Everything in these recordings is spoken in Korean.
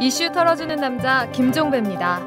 이슈 털어주는 남자 김종배입니다.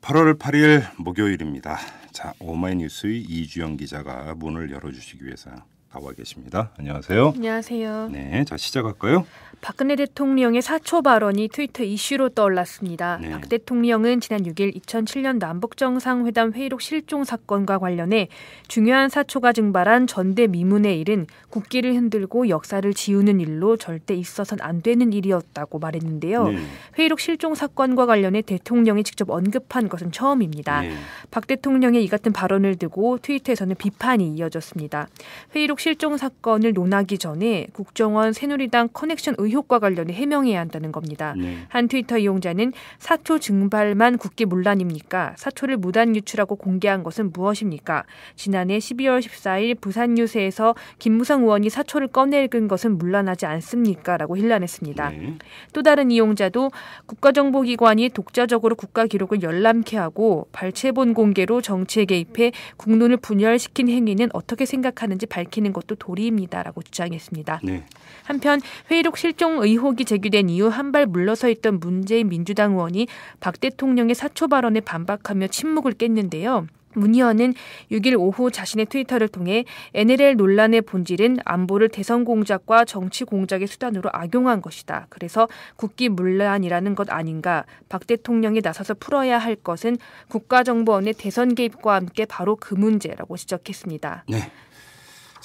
8월 8일 목요일입니다. 자, 오마이뉴스의 이주영 기자가 문을 열어주시기 위해서 나와 계십니다. 안녕하세요. 안녕하세요. 네, 자 시작할까요? 박근혜 대통령의 사초 발언이 트위터 이슈로 떠올랐습니다. 네. 박 대통령은 지난 6일 2007년 남북정상회담 회의록 실종 사건과 관련해 중요한 사초가 증발한 전대미문의 일은 국기를 흔들고 역사를 지우는 일로 절대 있어선 안 되는 일이었다고 말했는데요. 네. 회의록 실종 사건과 관련해 대통령이 직접 언급한 것은 처음입니다. 네. 박 대통령의 이 같은 발언을 두고 트위터에서는 비판이 이어졌습니다. 회의록 실종 사건을 논하기 전에 국정원 새누리당 커넥션 의혹과 관련해 해명해야 한다는 겁니다. 네. 한 트위터 이용자는 사초 증발만 국기 문란입니까? 사초를 무단 유출하고 공개한 것은 무엇입니까? 지난해 12월 14일 부산 뉴스에서 김무성 의원이 사초를 꺼내읽은 것은 문란하지 않습니까? 라고 힐난했습니다. 네. 또 다른 이용자도 국가정보기관이 독자적으로 국가 기록을 열람케 하고 발췌본 공개로 정치에 개입해 국론을 분열시킨 행위는 어떻게 생각하는지 밝히는 것도 도리입니다라고 주장했습니다. 네. 한편 회의록 실종 의혹이 제기된 이후 한 발 물러서 있던 문재인 민주당 의원이 박 대통령의 사초 발언에 반박하며 침묵을 깼는데요. 문 의원은 6일 오후 자신의 트위터를 통해 NLL 논란의 본질은 안보를 대선 공작과 정치 공작의 수단으로 악용한 것이다. 그래서 국기 문란이라는 것 아닌가. 박 대통령이 나서서 풀어야 할 것은 국가정보원의 대선 개입과 함께 바로 그 문제라고 지적했습니다. 네.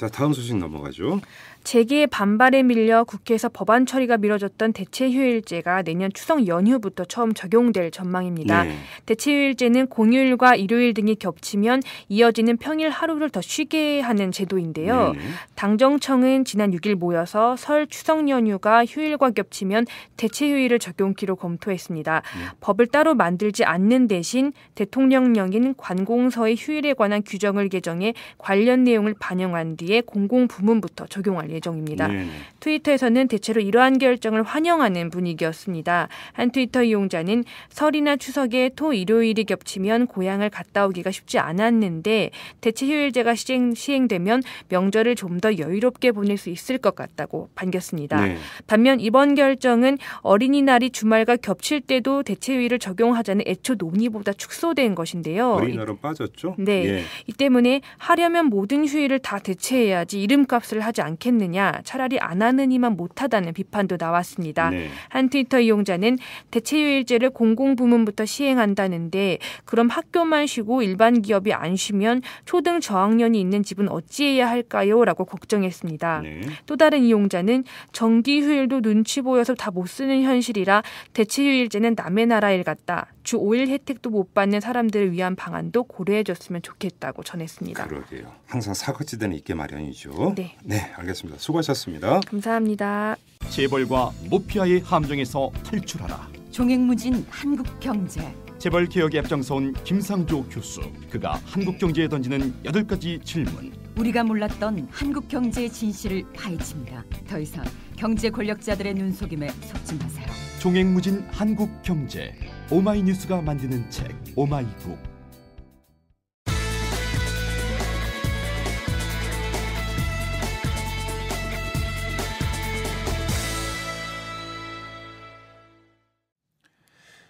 자 다음 소식 넘어가죠. 재계의 반발에 밀려 국회에서 법안 처리가 미뤄졌던 대체휴일제가 내년 추석 연휴부터 처음 적용될 전망입니다. 네. 대체휴일제는 공휴일과 일요일 등이 겹치면 이어지는 평일 하루를 더 쉬게 하는 제도인데요. 네. 당정청은 지난 6일 모여서 설 추석 연휴가 휴일과 겹치면 대체휴일을 적용키로 검토했습니다. 네. 법을 따로 만들지 않는 대신 대통령령인 관공서의 휴일에 관한 규정을 개정해 관련 내용을 반영한 뒤에 공공부문부터 적용할 예정입니다. 네네. 트위터에서는 대체로 이러한 결정을 환영하는 분위기였습니다. 한 트위터 이용자는 설이나 추석에 토 일요일이 겹치면 고향을 갔다 오기가 쉽지 않았는데 대체 휴일제가 시행, 시행되면 명절을 좀 더 여유롭게 보낼 수 있을 것 같다고 반겼습니다. 네. 반면 이번 결정은 어린이날이 주말과 겹칠 때도 대체 휴일을 적용하자는 애초 논의보다 축소된 것인데요. 어린이날은 빠졌죠? 네. 예. 이 때문에 하려면 모든 휴일을 다 대체해야지 이름값을 하지 않겠는 했느냐 차라리 안 하느니만 못하다는 비판도 나왔습니다. 네. 한 트위터 이용자는 대체휴일제를 공공부문부터 시행한다는데 그럼 학교만 쉬고 일반 기업이 안 쉬면 초등 저학년이 있는 집은 어찌해야 할까요? 라고 걱정했습니다. 네. 또 다른 이용자는 정기휴일도 눈치 보여서 다 못 쓰는 현실이라 대체휴일제는 남의 나라 일 같다. 주 5일 혜택도 못 받는 사람들을 위한 방안도 고려해줬으면 좋겠다고 전했습니다. 그러게요. 항상 사각지대는 있게 마련이죠. 네. 네, 알겠습니다. 수고하셨습니다. 감사합니다. 재벌과 모피아의 함정에서 탈출하라. 종횡무진 한국경제. 재벌 개혁에 앞장서온 김상조 교수. 그가 한국 경제에 던지는 여덟 가지 질문. 우리가 몰랐던 한국 경제의 진실을 파헤칩니다. 더 이상 경제 권력자들의 눈속임에 속지 마세요. 종횡무진 한국 경제 오마이뉴스가 만드는 책 오마이북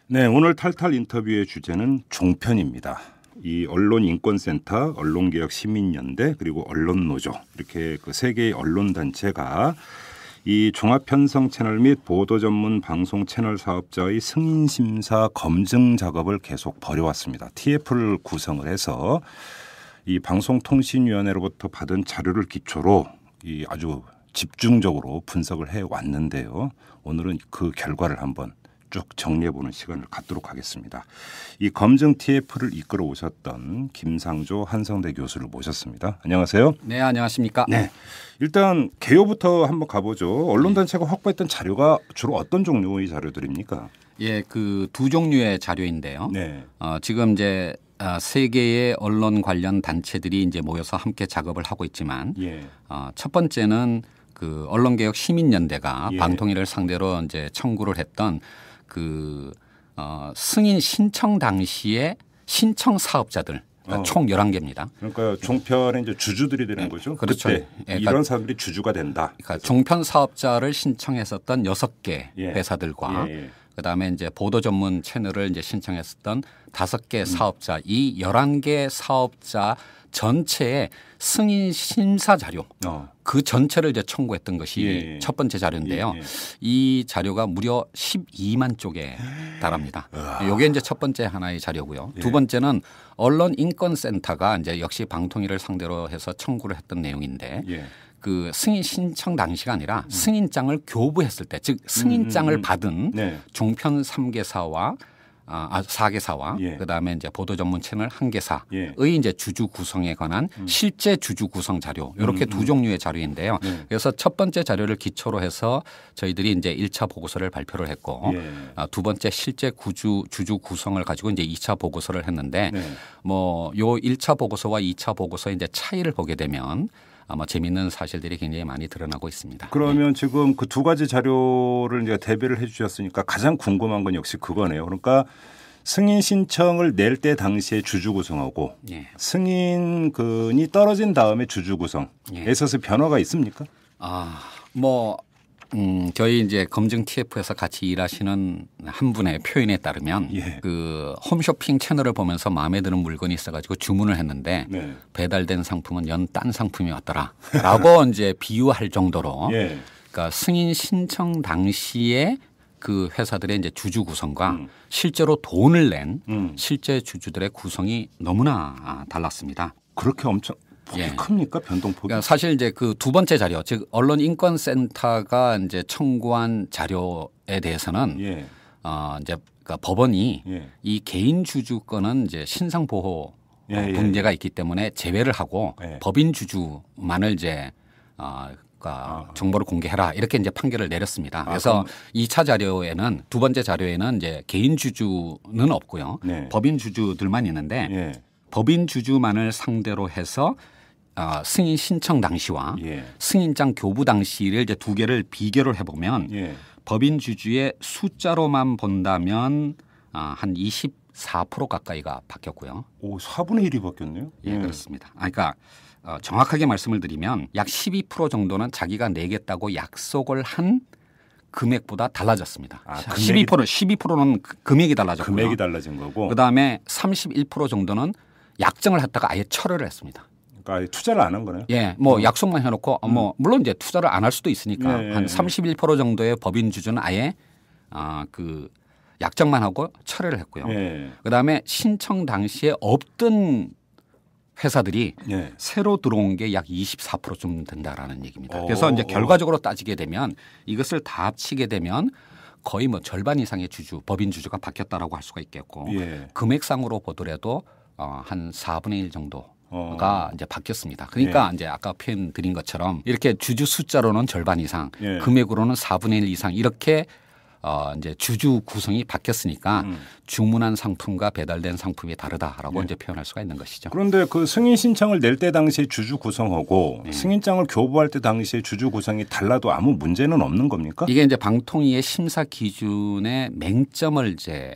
네, 오늘 탈탈 인터뷰의 주제는 종편입니다. 이 언론인권센터, 언론개혁시민연대 그리고 언론노조 이렇게 그 세 개의 언론 단체가 이 종합편성 채널 및 보도 전문 방송 채널 사업자의 승인 심사 검증 작업을 계속 벌여왔습니다. TF를 구성을 해서 이 방송통신위원회로부터 받은 자료를 기초로 이 아주 집중적으로 분석을 해 왔는데요. 오늘은 그 결과를 한번 쭉 정리해보는 시간을 갖도록 하겠습니다. 이 검증 TF를 이끌어 오셨던 김상조 한성대 교수를 모셨습니다. 안녕하세요. 네, 안녕하십니까. 네. 일단 개요부터 한번 가보죠. 언론단체가 확보했던 자료가 주로 어떤 종류의 자료들입니까? 예, 그 두 종류의 자료인데요. 네. 어, 지금 이제 어, 세계의 언론 관련 단체들이 이제 모여서 함께 작업을 하고 있지만 예. 어, 첫 번째는 그 언론개혁 시민연대가 예. 방통위를 상대로 이제 청구를 했던 그 어, 승인 신청 당시에 신청 사업자들 그러니까 어. 총1 1 개입니다 그러니까 종편의 이제 주주들이 되는 예, 거죠. 그렇죠. 그때 예, 그러니까 사람들이 주주가 된다. 그러니까 종편 사업자를 신청했었던 6개 예. 회사들과 예, 예. 그다음에 이제 보도 전문 채널을 이제 신청했었던 5개 음. 사업자 이1 1개 사업자 전체의 승인 심사 자료 어. 그 전체를 이제 청구했던 것이 예, 예. 첫 번째 자료인데요. 예, 예. 이 자료가 무려 12만 쪽에 달합니다. 아. 요게 이제 첫 번째 하나의 자료고요. 두 예. 번째는 언론 인권 센터가 이제 역시 방통위를 상대로 해서 청구를 했던 내용인데 예. 그 승인 신청 당시가 아니라 음. 승인장을 교부했을 때즉 음, 승인장을 음, 받은 네. 종편 3개사와 아, 4개사와 아, 예. 그다음에 이제 보도 전문 채널 1개사의 예. 이제 주주 구성에 관한 음. 실제 주주 구성 자료 이렇게 음, 두 음. 종류의 자료인데요. 예. 그래서 첫 번째 자료를 기초로 해서 저희들이 이제 1차 보고서를 발표를 했고 예. 아, 두 번째 실제 구주 주주 구성을 가지고 이제 2차 보고서를 했는데 네. 뭐요 1차 보고서와 2차 보고서의 이제 차이를 보게 되면 아마 재미있는 사실들이 굉장히 많이 드러나고 있습니다. 그러면 네. 지금 그 두 가지 자료를 이제 대비를 해주셨으니까 가장 궁금한 건 역시 그거네요. 그러니까 승인 신청을 낼 때 당시에 주주 구성하고 예. 승인근이 떨어진 다음에 주주 구성에 예. 있어서 변화가 있습니까? 아, 뭐 음, 저희 이제 검증 TF에서 같이 일하시는 한 분의 표현에 따르면 예. 그 홈쇼핑 채널을 보면서 마음에 드는 물건이 있어가지고 주문을 했는데 네. 배달된 상품은 연 딴 상품이 왔더라라고 이제 비유할 정도로 예. 그러니까 승인 신청 당시에 그 회사들의 이제 주주 구성과 음. 실제로 돈을 낸 음. 실제 주주들의 구성이 너무나 달랐습니다. 그렇게 엄청 폭이 예. 큽니까 변동폭이? 그러니까 사실 이제 그 두 번째 자료, 즉 언론 인권센터가 이제 청구한 자료에 대해서는 예. 어, 이제 그러니까 법원이 예. 이 개인 주주권은 이제 신상 보호 예, 예 문제가 예. 있기 때문에 제외를 하고 예. 법인 주주만을 이제 어, 그러니까 아. 정보를 공개해라 이렇게 이제 판결을 내렸습니다. 아, 그래서 이 차 자료에는 두 번째 자료에는 이제 개인 주주는 없고요. 네. 법인 주주들만 있는데 법인 주주만을 상대로 해서 어, 승인 신청 당시와 예. 승인장 교부 당시를 이제 두 개를 비교를 해보면 예. 법인 주주의 숫자로만 본다면 아, 한24% 가까이가 바뀌었고요. 오, 4분의 1이 바뀌었네요. 예, 예. 그렇습니다. 아, 그러니까 어, 정확하게 말씀을 드리면 약 12% 정도는 자기가 내겠다고 약속을 한 금액보다 달라졌습니다. 아, 금액이... 12%는 12%는 그 금액이 달라졌고요. 금액이 달라진 거고. 그다음에 31% 정도는 약정을 했다가 아예 철회를 했습니다. 그러니까 투자를 안 한 거네요. 예, 뭐 음. 약속만 해놓고 어, 뭐 물론 이제 투자를 안 할 수도 있으니까 예, 한31% 정도의 법인 주주는 아예 아 그 약정만 하고 철회를 했고요. 예. 그다음에 신청 당시에 없던 회사들이 예. 새로 들어온 게 약 24%쯤 된다라는 얘기입니다. 그래서 오, 이제 결과적으로 오. 따지게 되면 이것을 다 합치게 되면 거의 뭐 절반 이상의 주주, 법인 주주가 바뀌었다라고 할 수가 있겠고 예. 금액상으로 보더라도 어, 한 4분의 1 정도 어. 가 어. 이제 바뀌었습니다. 그러니까 예. 이제 아까 표현 드린 것처럼 이렇게 주주 숫자로는 절반 이상, 예. 금액으로는 4분의 1 이상 이렇게 어 이제 주주 구성이 바뀌었으니까 음. 주문한 상품과 배달된 상품이 다르다라고 예. 이제 표현할 수가 있는 것이죠. 그런데 그 승인 신청을 낼 때 당시에 주주 구성하고 예. 승인장을 교부할 때 당시에 주주 구성이 달라도 아무 문제는 없는 겁니까? 이게 이제 방통위의 심사 기준의 맹점을 이제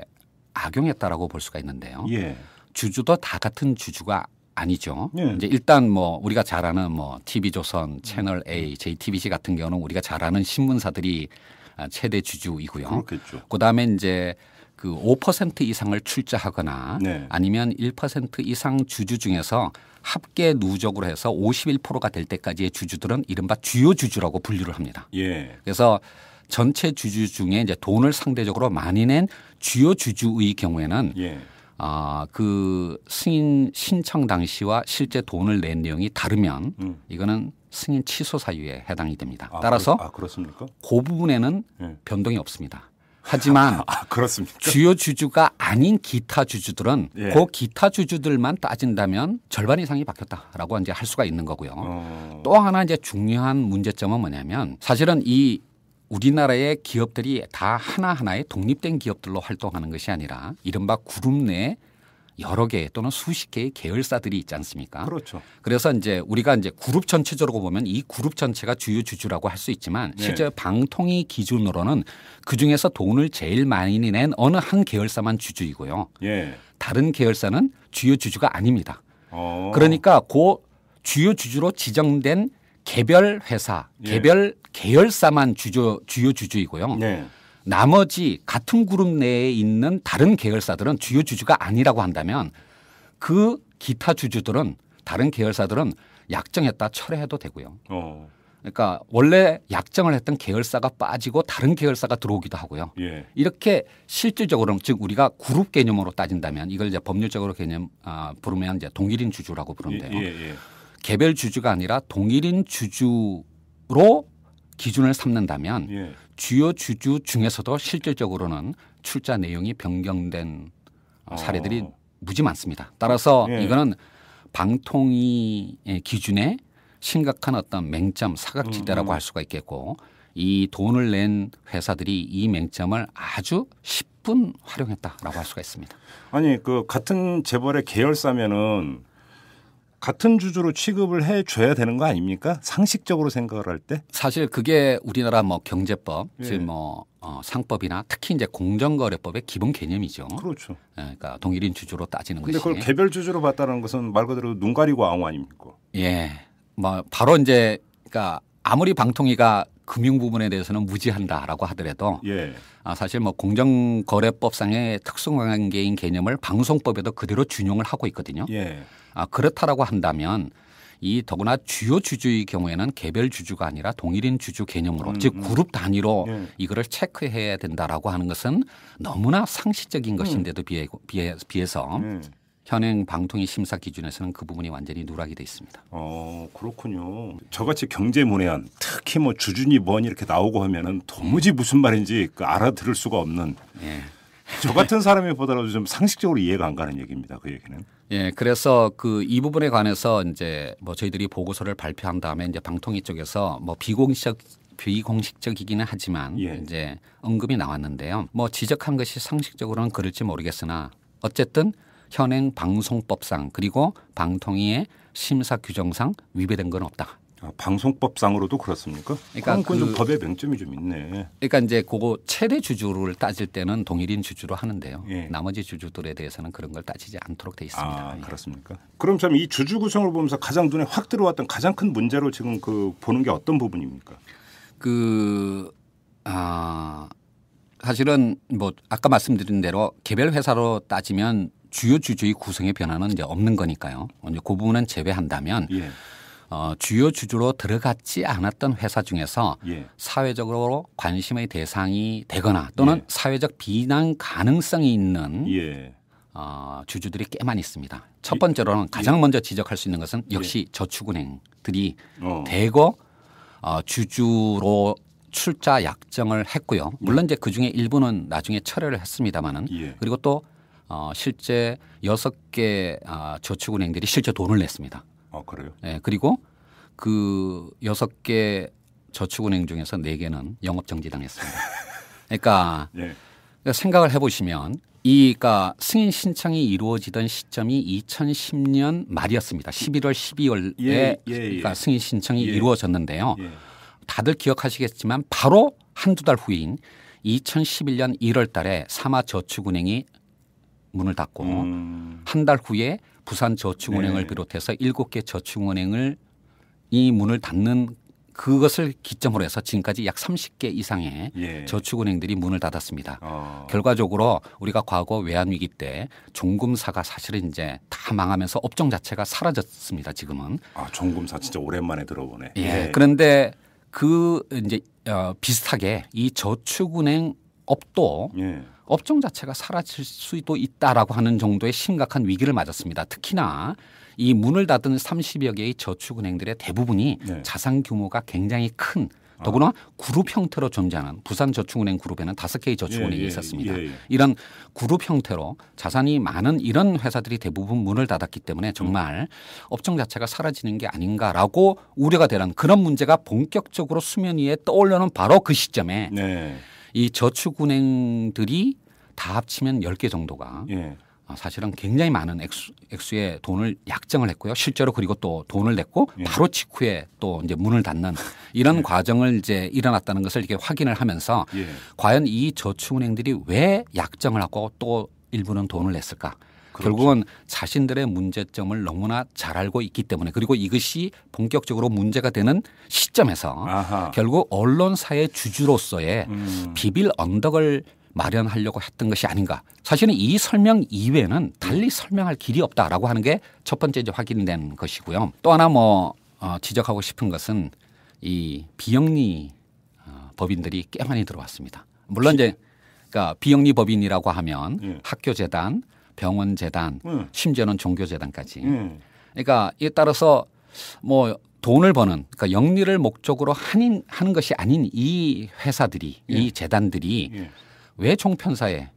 악용했다라고 볼 수가 있는데요. 예. 주주도 다 같은 주주가 아니죠. 예. 이제 일단 뭐 우리가 잘 아는 뭐 TV조선, 채널 A, JTBC 음. 같은 경우는 우리가 잘 아는 신문사들이 아, 최대 주주이고요. 그렇겠죠. 그다음에 이제 그 5% 이상을 출자하거나 네. 아니면 1% 이상 주주 중에서 합계 누적으로 해서 51%가 될 때까지의 주주들은 이른바 주요 주주라고 분류를 합니다. 예. 그래서 전체 주주 중에 이제 돈을 상대적으로 많이 낸 주요 주주의 경우에는 예. 아, 그 승인 신청 당시와 실제 돈을 낸 내용이 다르면 음. 이거는 승인 취소 사유에 해당이 됩니다. 아, 따라서 아, 그렇습니까? 그 부분에는 네. 변동이 없습니다. 하지만 아, 주요 주주가 아닌 기타 주주들은 예. 그 기타 주주들만 따진다면 절반 이상이 바뀌었다라고 이제 할 수가 있는 거고요. 어. 또 하나 이제 중요한 문제점은 뭐냐면 사실은 이 우리나라의 기업들이 다 하나하나의 독립된 기업들로 활동하는 것이 아니라 이른바 그룹 내 여러 개 또는 수십 개의 계열사들이 있지 않습니까? 그렇죠. 그래서 이제 우리가 이제 그룹 전체적으로 보면 이 그룹 전체가 주요 주주라고 할 수 있지만 네. 실제 방통위 기준으로는 그 중에서 돈을 제일 많이 낸 어느 한 계열사만 주주이고요. 예. 다른 계열사는 주요 주주가 아닙니다. 어. 그러니까 그 주요 주주로 지정된 개별 회사, 예. 개별 예. 계열사만 주주, 주요 주주이고요. 네. 나머지 같은 그룹 내에 있는 다른 계열사들은 주요 주주가 아니라고 한다면 그 기타 주주들은 다른 계열사들은 약정했다 철회해도 되고요. 어. 그러니까 원래 약정을 했던 계열사가 빠지고 다른 계열사가 들어오기도 하고요. 예. 이렇게 실질적으로 즉 우리가 그룹 개념으로 따진다면 이걸 이제 법률적으로 개념 아, 부르면 이제 동일인 주주라고 부르는데요. 예, 예, 예, 개별 주주가 아니라 동일인 주주로 기준을 삼는다면 예. 주요 주주 중에서도 실질적으로는 출자 내용이 변경된 어, 아. 사례들이 무지 많습니다. 따라서 예. 이거는 방통위 기준에 심각한 어떤 맹점 사각지대라고 음, 음. 할 수가 있겠고 이 돈을 낸 회사들이 이 맹점을 아주 10분 활용했다라고 할 수가 있습니다. 아니 그 같은 재벌의 계열사면은 같은 주주로 취급을 해 줘야 되는 거 아닙니까? 상식적으로 생각을 할 때? 사실 그게 우리나라 뭐 경제법, 예. 즉뭐 어, 상법이나 특히 이제 공정거래법의 기본 개념이죠. 그렇죠. 예, 그러니까 동일인 주주로 따지는 근데 것이. 근데 그걸 개별 주주로 봤다는 것은 말 그대로 눈 가리고 아웅 아닙니까? 예. 뭐 바로 이제 그러니까 아무리 방통위가 금융 부분에 대해서는 무지한다라고 하더라도 예. 아, 사실 뭐 공정거래법상의 특수관계인 개념을 방송법에도 그대로 준용을 하고 있거든요. 예. 아, 그렇다라고 한다면 이 더구나 주요 주주의 경우에는 개별 주주가 아니라 동일인 주주 개념으로 음, 즉 음. 그룹 단위로 네. 이거를 체크해야 된다라고 하는 것은 너무나 상식적인 음. 것인데도 음. 비해, 비해 서 네. 예. 현행 방통위 심사 기준에서는 그 부분이 완전히 누락이 돼 있습니다. 어 그렇군요. 저같이 경제 문외한 특히 뭐 주준이 뭐니 이렇게 나오고 하면은 도무지 무슨 말인지 그 알아들을 수가 없는 네. 저 같은 사람이 보더라도 좀 상식적으로 이해가 안 가는 얘기입니다. 그 얘기는. 예, 그래서 그 이 부분에 관해서 이제 뭐 저희들이 보고서를 발표한 다음에 이제 방통위 쪽에서 뭐 비공식 비공식적이기는 하지만 예. 이제 언급이 나왔는데요. 뭐 지적한 것이 상식적으로는 그럴지 모르겠으나 어쨌든 현행 방송법상 그리고 방통위의 심사 규정상 위배된 건 없다. 아, 방송법상으로도 그렇습니까? 그러니까 그건 그, 법의 맹점이 좀 있네. 그러니까 이제 그거 최대 주주를 따질 때는 동일인 주주로 하는데요. 예. 나머지 주주들에 대해서는 그런 걸 따지지 않도록 돼 있습니다. 아, 그렇습니까? 그럼 참 이 주주 구성을 보면서 가장 눈에 확 들어왔던 가장 큰 문제로 지금 그 보는 게 어떤 부분입니까? 그 아, 사실은 뭐 아까 말씀드린 대로 개별 회사로 따지면 주요 주주의 구성의 변화는 이제 없는 거니까요. 이제 그 부분은 제외한다면 예. 어, 주요 주주로 들어갔지 않았던 회사 중에서 예. 사회적으로 관심의 대상이 되거나 또는 예. 사회적 비난 가능성이 있는 예. 어, 주주들이 꽤 많이 있습니다. 첫 번째로는 가장 예. 먼저 지적할 수 있는 것은 예. 역시 저축은행들이 어. 대거 어, 주주로 출자 약정을 했고요. 예. 물론 이제 그 중에 일부는 나중에 철회를 했습니다마는 그리고 또 어, 실제 여섯 개 어, 저축은행들이 실제 돈을 냈습니다. 아, 그래요? 예, 그리고 그 여섯 개 저축은행 중에서 네 개는 영업 정지당했습니다. 그러니까, 예. 그러니까 생각을 해 보시면 이 그러니까 승인 신청이 이루어지던 시점이 2010년 말이었습니다. 11월 12월에 예, 예, 그러니까 예. 승인 신청이 예. 이루어졌는데요. 예. 다들 기억하시겠지만 바로 한두 달 후인 2011년 1월 달에 사마저축은행이 문을 닫고 음. 한달 후에 부산 저축은행을 네. 비롯해서 일곱 개 저축은행을 이 문을 닫는 그것을 기점으로 해서 지금까지 약 30개 이상의 예. 저축은행들이 문을 닫았습니다. 어. 결과적으로 우리가 과거 외환위기 때 종금사가 사실은 이제 다 망하면서 업종 자체가 사라졌습니다. 지금은. 아, 종금사 진짜 오랜만에 들어보네. 예. 예. 그런데 그 이제 어, 비슷하게 이 저축은행 업도 예. 업종 자체가 사라질 수도 있다라고 하는 정도의 심각한 위기를 맞았습니다. 특히나 이 문을 닫은 30여 개의 저축은행들의 대부분이 네. 자산 규모가 굉장히 큰 아. 더구나 아. 그룹 형태로 존재하는 부산저축은행 그룹에는 다섯 개의 저축은행이 예, 예, 있었습니다. 예, 예, 이런 그룹 형태로 자산이 많은 이런 회사들이 대부분 문을 닫았기 때문에 정말 음. 업종 자체가 사라지는 게 아닌가라고 우려가 되는 그런 문제가 본격적으로 수면 위에 떠올려는 바로 그 시점에 네. 이 저축은행들이 다 합치면 10개 정도가 예. 아, 사실은 굉장히 많은 액수, 액수의 돈을 약정을 했고요. 실제로 그리고 또 돈을 냈고 예. 바로 직후에 또 이제 문을 닫는 이런 예. 과정을 이제 일어났다는 것을 이렇게 확인을 하면서 예. 과연 이 저축은행들이 왜 약정을 하고 또 일부는 돈을 냈을까 그렇죠. 결국은 자신들의 문제점을 너무나 잘 알고 있기 때문에 그리고 이것이 본격적으로 문제가 되는 시점에서 아하. 결국 언론사의 주주로서의 음. 비빌 언덕을 마련하려고 했던 것이 아닌가. 사실은 이 설명 이외에는 달리 설명할 길이 없다라고 하는 게 첫 번째 이제 확인된 것이고요. 또 하나 뭐 어, 지적하고 싶은 것은 이 비영리 어, 법인들이 꽤 많이 들어왔습니다. 물론 이제 그러니까 비영리 법인이라고 하면 예. 학교 재단, 병원 재단, 음. 네. 심지어는 종교 재단까지. 음. 네. 그러니까 이에 따라서 뭐 돈을 버는 그러니까 영리를 목적으로 한인 하는 것이 아닌 이 회사들이 예. 이 재단들이 예. 왜 종편사에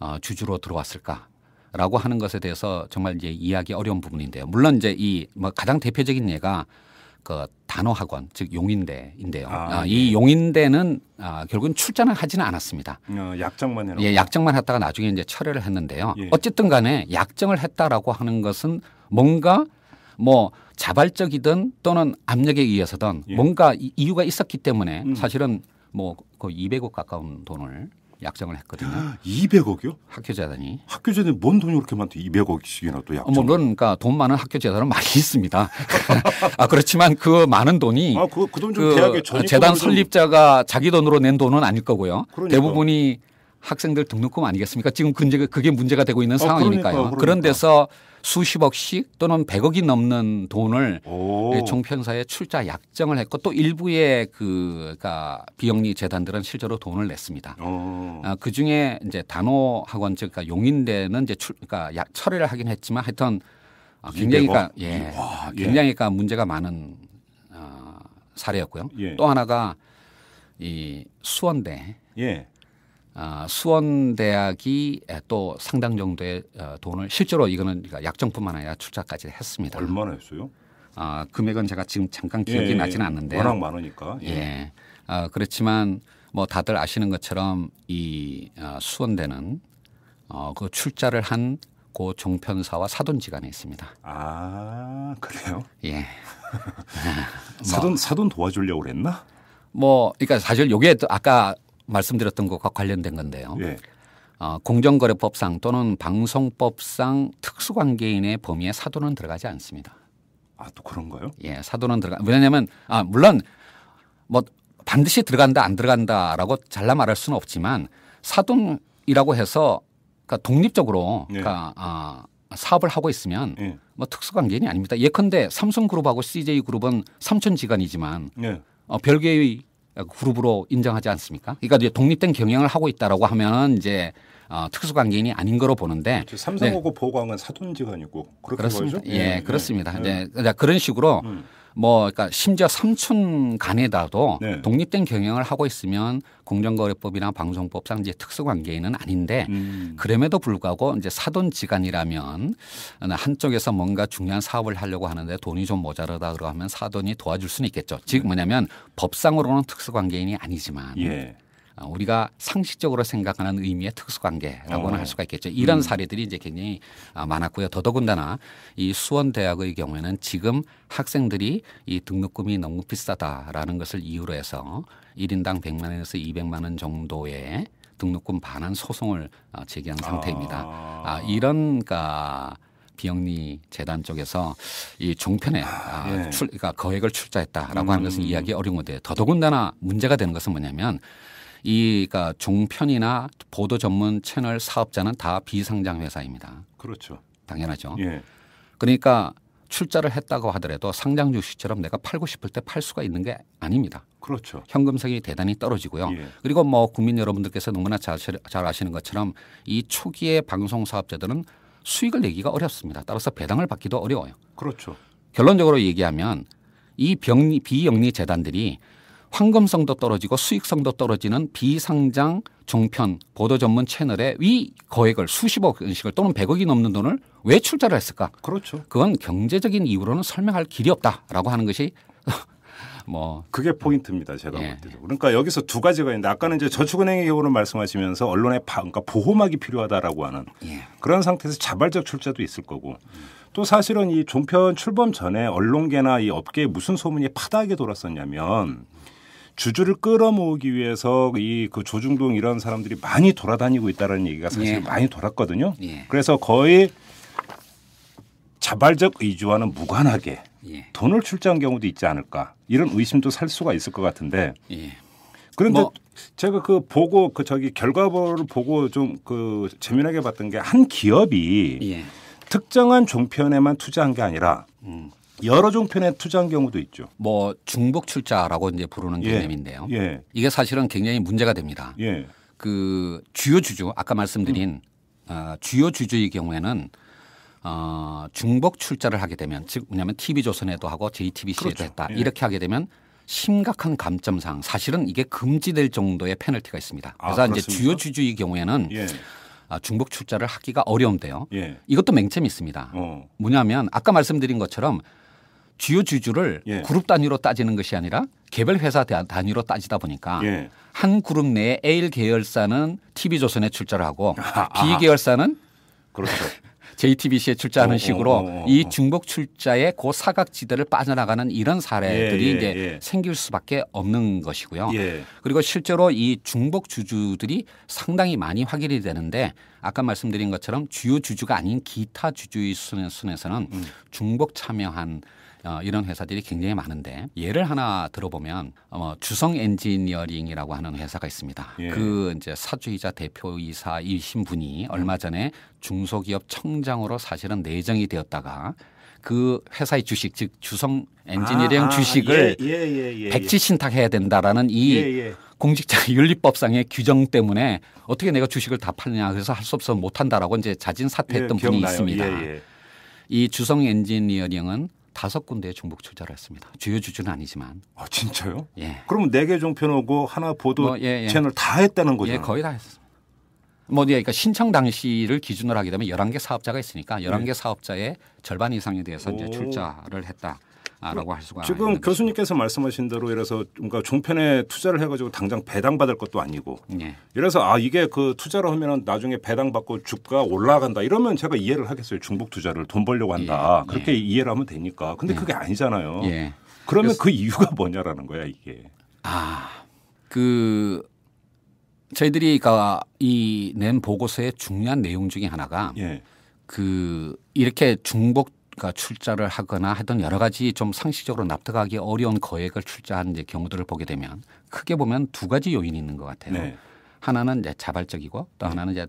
어, 주주로 들어왔을까? 라고 하는 것에 대해서 정말 이제 이해하기 어려운 부분인데요. 물론 이제 이뭐 가장 대표적인 예가 그 단어 학원 즉 용인대인데요. 아, 아, 예. 이 용인대는 아, 결국은 출전을 하지는 않았습니다. 어, 약정만 해놓고. 예, 약정만 했다가 나중에 이제 철회를 했는데요. 예. 어쨌든 간에 약정을 했다라고 하는 것은 뭔가 뭐 자발적이든 또는 압력에 의해서든 예. 뭔가 이유가 있었기 때문에 음. 사실은 뭐 거의 그 200억 가까운 돈을 약정을 했거든요. 200억이요? 학교 재단이. 학교 재단이 뭔 돈이 그렇게 많대? 200억씩이나 또 약정. 물론 어, 뭐 그러니까 돈 많은 학교 재단은 많이 있습니다. 아 그렇지만 그 많은 돈이 아, 그, 그돈좀 그그 어, 재단 설립자가 자기 돈으로 낸 돈은 아닐 거고요. 그러니까. 대부분이 학생들 등록금 아니겠습니까? 지금 그게 문제가 되고 있는 아, 상황이니까요. 그러니까, 그러니까. 그런 데서 수십억씩 또는 100억이 넘는 돈을 오. 예, 종편사에 출자 약정을 했고 또 일부의 그 그러니까 비영리 재단들은 실제로 돈을 냈습니다. 오. 어. 아, 그 중에 이제 단호 학원 즉 그러니까 용인대는 이제 출 그러니까 약 철회를 하긴 했지만 하여튼 아, 굉장히 그러니까 예. 와, 예. 굉장히 그러니까 문제가 많은 어, 사례였고요. 예. 또 하나가 이 수원대 예. 아, 수원대학이 또 상당 정도의 어, 돈을 실제로 이거는 그러니까 약정뿐만 아니라 출자까지 했습니다. 얼마나 했어요? 아, 금액은 제가 지금 잠깐 기억이 예, 예. 나지는 않는데 워낙 많으니까. 예. 예. 아, 그렇지만 뭐 다들 아시는 것처럼 이 아, 수원대는 어, 그 출자를 한 고 종편사와 사돈지간에 있습니다. 아 그래요? 예. 사돈 뭐, 사돈 도와주려고 그랬나? 뭐, 그러니까 사실 요게 아까 말씀드렸던 것과 관련된 건데요. 예. 어, 공정거래법상 또는 방송법상 특수관계인의 범위에 사도는 들어가지 않습니다. 아또 그런가요? 예, 사도는 들어가. 왜냐하면 아 물론 뭐 반드시 들어간다 안 들어간다라고 잘라 말할 수는 없지만 사돈이라고 해서 그러니까 독립적으로 예. 그러니까 아, 사업을 하고 있으면 예. 뭐 특수관계인이 아닙니다. 예컨대 삼성그룹하고 CJ그룹은 삼천지간이지만 예. 어, 별개의 어, 그룹으로 인정하지 않습니까? 그러니까 이제 독립된 경영을 하고 있다라고 하면 이제 어, 특수관계인이 아닌 거로 보는데 그렇죠. 삼성하고 네. 보광은 사돈지간이고 그렇습니다 예, 예, 예, 그렇습니다. 예. 이제 그러니까 그런 식으로 음. 뭐 그러니까 심지어 삼촌 간에다도 네. 독립된 경영을 하고 있으면 공정거래법이나 방송법 상지의 특수관계인은 아닌데 음. 그럼에도 불구하고 이제 사돈지간이라면 한쪽에서 뭔가 중요한 사업을 하려고 하는데 돈이 좀 모자르다 그러면 사돈이 도와줄 수는 있겠죠. 즉 네. 뭐냐면 법상으로는 특수관계인이 아니지만 예. 어, 우리가 상식적으로 생각하는 의미의 특수관계라고는 어. 할 수가 있겠죠. 이런 음. 사례들이 이제 굉장히 아, 많았고요. 더더군다나 이 수원 대학의 경우에는 지금 학생들이 이 등록금이 너무 비싸다라는 것을 이유로 해서 1인당 100만 원에서 200만 원 정도의 등록금 반환 소송을 어, 제기한 아. 상태입니다. 아, 아 이런 그 비영리 재단 쪽에서 이 종편에 아, 예. 출, 그러니까 거액을 출자했다라고 음. 하는 것은 음. 이야하기 어려운 건데 더더군다나 문제가 되는 것은 뭐냐면 이 그러니까 종편이나 보도 전문 채널 사업자는 다 비상장 회사입니다. 그렇죠. 당연하죠. 예. 그러니까 출자를 했다고 하더라도 상장 주식처럼 내가 팔고 싶을 때 팔 수가 있는 게 아닙니다. 그렇죠. 현금성이 대단히 떨어지고요. 예. 그리고 뭐 국민 여러분들께서 너무나 잘, 잘 아시는 것처럼 이 초기의 방송 사업자들은 수익을 내기가 어렵습니다. 따라서 배당을 받기도 어려워요. 그렇죠. 결론적으로 얘기하면 이병 비영리 재단들이 황금성도 떨어지고 수익성도 떨어지는 비상장 종편 보도 전문 채널에 위 거액을 수십억 원씩을 또는 백억이 넘는 돈을 왜 출자를 했을까? 그렇죠. 그건 경제적인 이유로는 설명할 길이 없다라고 하는 것이 뭐 그게 포인트입니다. 제가 예. 볼 때도. 그러니까 여기서 두 가지가 있는데 아까는 이제 저축은행의 경우를 말씀하시면서 언론의 바, 그러니까 보호막이 필요하다라고 하는 예. 그런 상태에서 자발적 출자도 있을 거고 음. 또 사실은 이 종편 출범 전에 언론계나 이 업계에 무슨 소문이 파다하게 돌았었냐면 주주를 끌어모으기 위해서 이 그 조중동 이런 사람들이 많이 돌아다니고 있다는 얘기가 사실 예. 많이 돌았거든요. 예. 그래서 거의 자발적 의지와는 무관하게 예. 돈을 출자한 경우도 있지 않을까 이런 의심도 살 수가 있을 것 같은데 예. 그런데 뭐. 제가 그 보고 그 저기 결과를 보고 좀 그 재미나게 봤던 게 한 기업이 예. 특정한 종편에만 투자한 게 아니라 음. 여러 종편에 투자한 경우도 있죠. 뭐 중복 출자라고 이제 부르는 예. 개념인데요. 예. 예. 이게 사실은 굉장히 문제가 됩니다. 예. 그 주요 주주 아까 말씀드린 음. 어, 주요 주주의 경우에는 어, 중복 출자를 하게 되면 즉 뭐냐면 TV조선에도 하고 JTBC에도 그렇죠. 했다 예. 이렇게 하게 되면 심각한 감점상 사실은 이게 금지될 정도의 페널티가 있습니다. 아, 그래서 아, 이제 주요 주주의 경우에는 예. 아, 중복 출자를 하기가 어려운데요. 이것도 맹점이 있습니다. 어. 뭐냐면 아까 말씀드린 것처럼 주요 주주를 예. 그룹 단위로 따지는 것이 아니라 개별 회사 단위로 따지다 보니까 예. 한 그룹 내에 A 계열사는 TV조선에 출자를 하고 아, B 계열사는 그렇죠. JTBC에 출자하는 오, 어, 어, 식으로 오, 어, 오, 이 중복 출자의 고그 사각지대를 빠져나가는 이런 사례들이 예, 예, 이제 예. 생길 수밖에 없는 것이고요. 예. 그리고 실제로 이 중복 주주들이 상당히 많이 확인이 되는데 아까 말씀드린 것처럼 주요 주주가 아닌 기타 주주의 순에서는 음. 중복 참여한 어, 이런 회사들이 굉장히 많은데 예를 하나 들어보면 어, 주성 엔지니어링이라고 하는 회사가 있습니다. 예. 그 이제 사주이자 대표이사이신 분이 얼마 전에 중소기업 청장으로 사실은 내정이 되었다가 그 회사의 주식 즉 주성 엔지니어링 아, 아, 아 주식을 예, 예, 예, 예, 예. 백지 신탁해야 된다라는 이 공직자 윤리법상의 규정 때문에 어떻게 내가 주식을 다 팔냐 그래서 할 수 없어 못한다라고 이제 자진 사퇴했던 분이 있습니다. 이 주성 엔지니어링은 다섯 군데에 중복 출자를 했습니다. 주요 주주는 아니지만. 아 진짜요? 예. 그러면 네 개 종편하고 하나 보도 뭐, 예, 예. 채널 다 했다는 거죠? 예, 거의 다 했습니다. 뭐, 예, 그러니까 신청 당시를 기준으로 하게 되면 1 1개 사업자가 있으니까 1 1개 사업자의 절반 이상에 대해서 오. 이제 출자를 했다. 라고 그 할 수가 지금 교수님께서 말씀하신 대로 이래서 뭔가 종편에 투자를 해가지고 당장 배당받을 것도 아니고 예. 이래서 아 이게 그 투자를 하면은 나중에 배당받고 주가 올라간다 이러면 제가 이해를 하겠어요 중복 투자를 돈 벌려고 한다 예. 예. 그렇게 예. 이해를 하면 되니까 근데 예. 그게 아니잖아요 예. 그러면 그 이유가 뭐냐라는 거야 이게 아그 저희들이 그 이낸 보고서의 중요한 내용 중에 하나가 그 이렇게 중복 그러니까 출자를 하거나 하던 여러 가지 좀 상식적으로 납득하기 어려운 거액을 출자한 이제 경우들을 보게 되면 크게 보면 두 가지 요인이 있는 것 같아요. 네. 하나는 이제 자발적이고 또 네. 하나는 이제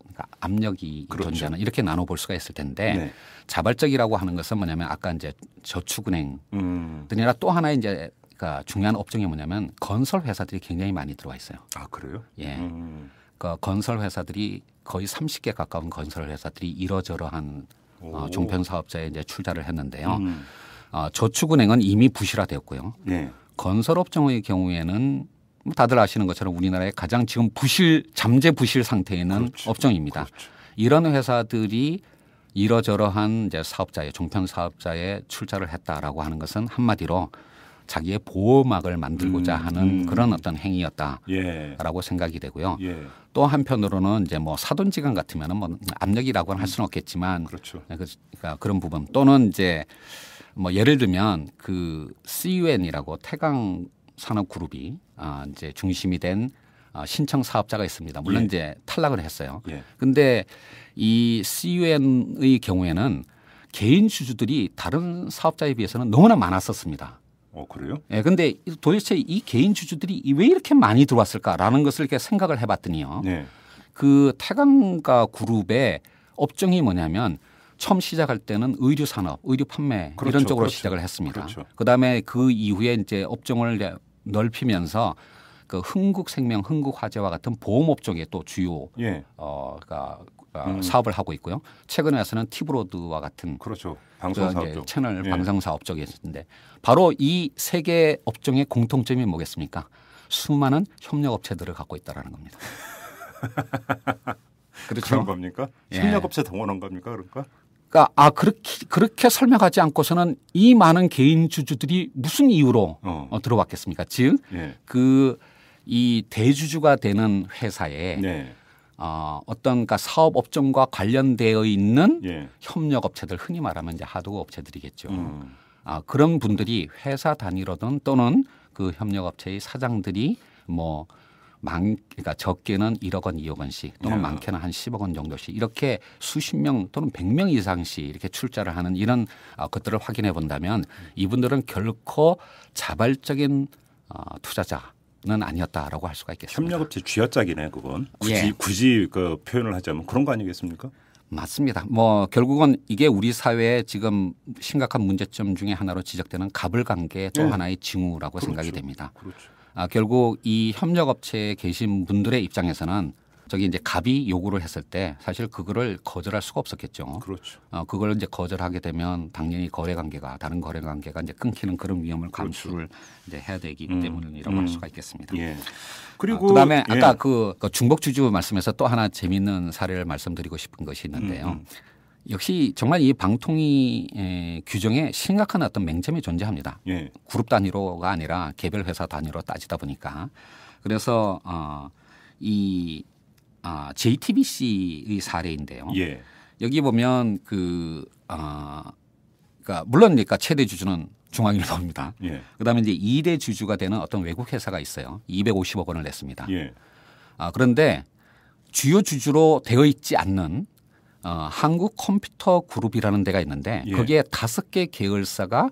그러니까 압력이 그렇죠. 존재하는 이렇게 나눠 볼 수가 있을 텐데 네. 자발적이라고 하는 것은 뭐냐면 아까 이제 저축은행 음. 등이나 또 하나의 이제 그러니까 중요한 업종이 뭐냐면 건설 회사들이 굉장히 많이 들어와 있어요. 아 그래요? 예. 음. 그 건설 회사들이 거의 30개 가까운 건설 회사들이 이러저러한 어, 종편 사업자에 이제 출자를 했는데요. 음. 아, 저축은행은 이미 부실화되었고요. 네. 예. 건설업종의 경우에는 뭐 다들 아시는 것처럼 우리나라의 가장 지금 부실 잠재 부실 상태에 있는 그렇죠. 업종입니다. 그렇죠. 이런 회사들이 이러저러한 이제 사업자의 종편 사업자에 출자를 했다라고 하는 것은 한마디로 자기의 보호막을 만들고자 음, 하는 음. 그런 어떤 행위였다라고 예. 생각이 되고요. 예. 또 한편으로는 이제 뭐 사돈지간 같으면은 뭐 압력이라고는 할 음. 수는 없겠지만 그렇죠. 네, 그, 그러니까 그런 부분 또는 이제 뭐 예를 들면 그 CUN이라고 태강 산업 그룹이 아 이제 중심이 된 아, 신청 사업자가 있습니다. 물론 예. 이제 탈락을 했어요. 예. 근데 이 CUN의 경우에는 개인 주주들이 다른 사업자에 비해서는 너무나 많았었습니다. 어 그래요? 예, 근데 도대체 이 개인 주주들이 왜 이렇게 많이 들어왔을까라는 것을 이렇게 생각을 해봤더니요. 네. 그태강과 그룹의 업종이 뭐냐면 처음 시작할 때는 의류 산업, 의류 판매 그렇죠, 이런 쪽으로 그렇죠. 시작을 했습니다. 그렇죠. 그다음에 그 이후에 이제 업종을 넓히면서 그 흥국생명, 흥국화재와 같은 보험업 종의또 주요 예. 어, 그러니까 아, 음. 사업을 하고 있고요. 최근에 와서는 티브로드와 같은 그렇죠. 방송 사업 채널 예. 방송 사업 쪽이었는데 바로 이 세 개 업종의 공통점이 뭐겠습니까? 수많은 협력 업체들을 갖고 있다라는 겁니다. 그렇죠. 그렇죠? 그런 겁니까? 예. 협력 업체 동원한 겁니까? 그러니까 그러니까 아 그렇게 그렇게 설명하지 않고서는 이 많은 개인 주주들이 무슨 이유로 어. 어 들어왔겠습니까? 즉그이 예. 그 대주주가 되는 회사에 네. 어, 어떤 그러니까 사업 업종과 관련되어 있는 예. 협력 업체들 흔히 말하면 이제 하도급 업체들이겠죠. 음. 아, 그런 분들이 회사 단위로든 또는 그 협력 업체의 사장들이 뭐 많, 그러니까 적게는 1억 원, 2억 원씩 또는 네. 많게는 한 10억 원 정도씩 이렇게 수십 명 또는 100명 이상씩 이렇게 출자를 하는 이런 어, 것들을 확인해 본다면 이분들은 결코 자발적인 어, 투자자 는 아니었다라고 할 수가 있겠습니다. 협력업체 쥐어짜기네 그건 굳이 예. 굳이 그 표현을 하자면 그런 거 아니겠습니까? 맞습니다. 뭐 결국은 이게 우리 사회의 지금 심각한 문제점 중에 하나로 지적되는 갑을 관계 또 네. 하나의 징후라고 그렇죠. 생각이 됩니다. 그렇죠. 아, 결국 이 협력업체에 계신 분들의 입장에서는 저기 이제 갑이 요구를 했을 때 사실 그거를 거절할 수가 없었겠죠. 그렇죠. 어, 그걸 이제 거절하게 되면 당연히 거래 관계가 다른 거래 관계가 이제 끊기는 그런 위험을 감수를 그렇죠. 이제 해야 되기 음. 때문이라고 음. 할 수가 있겠습니다. 예. 어, 그리고 어, 그다음에 예. 아까 그, 그 중복 주주 말씀에서 또 하나 재미있는 사례를 말씀드리고 싶은 것이 있는데요. 음, 음. 역시 정말 이 방통위 에, 규정에 심각한 어떤 맹점이 존재합니다. 예. 그룹 단위로가 아니라 개별 회사 단위로 따지다 보니까 그래서 어, 이 아, JTBC의 사례인데요. 예. 여기 보면 그 아, 그러니까 물론 그러니까 최대 주주는 중앙일보입니다. 예. 그다음에 이제 2대 주주가 되는 어떤 외국 회사가 있어요. 250억 원을 냈습니다. 예. 아, 그런데 주요 주주로 되어 있지 않는 어, 한국 컴퓨터 그룹이라는 데가 있는데 예. 거기에 다섯 개 계열사가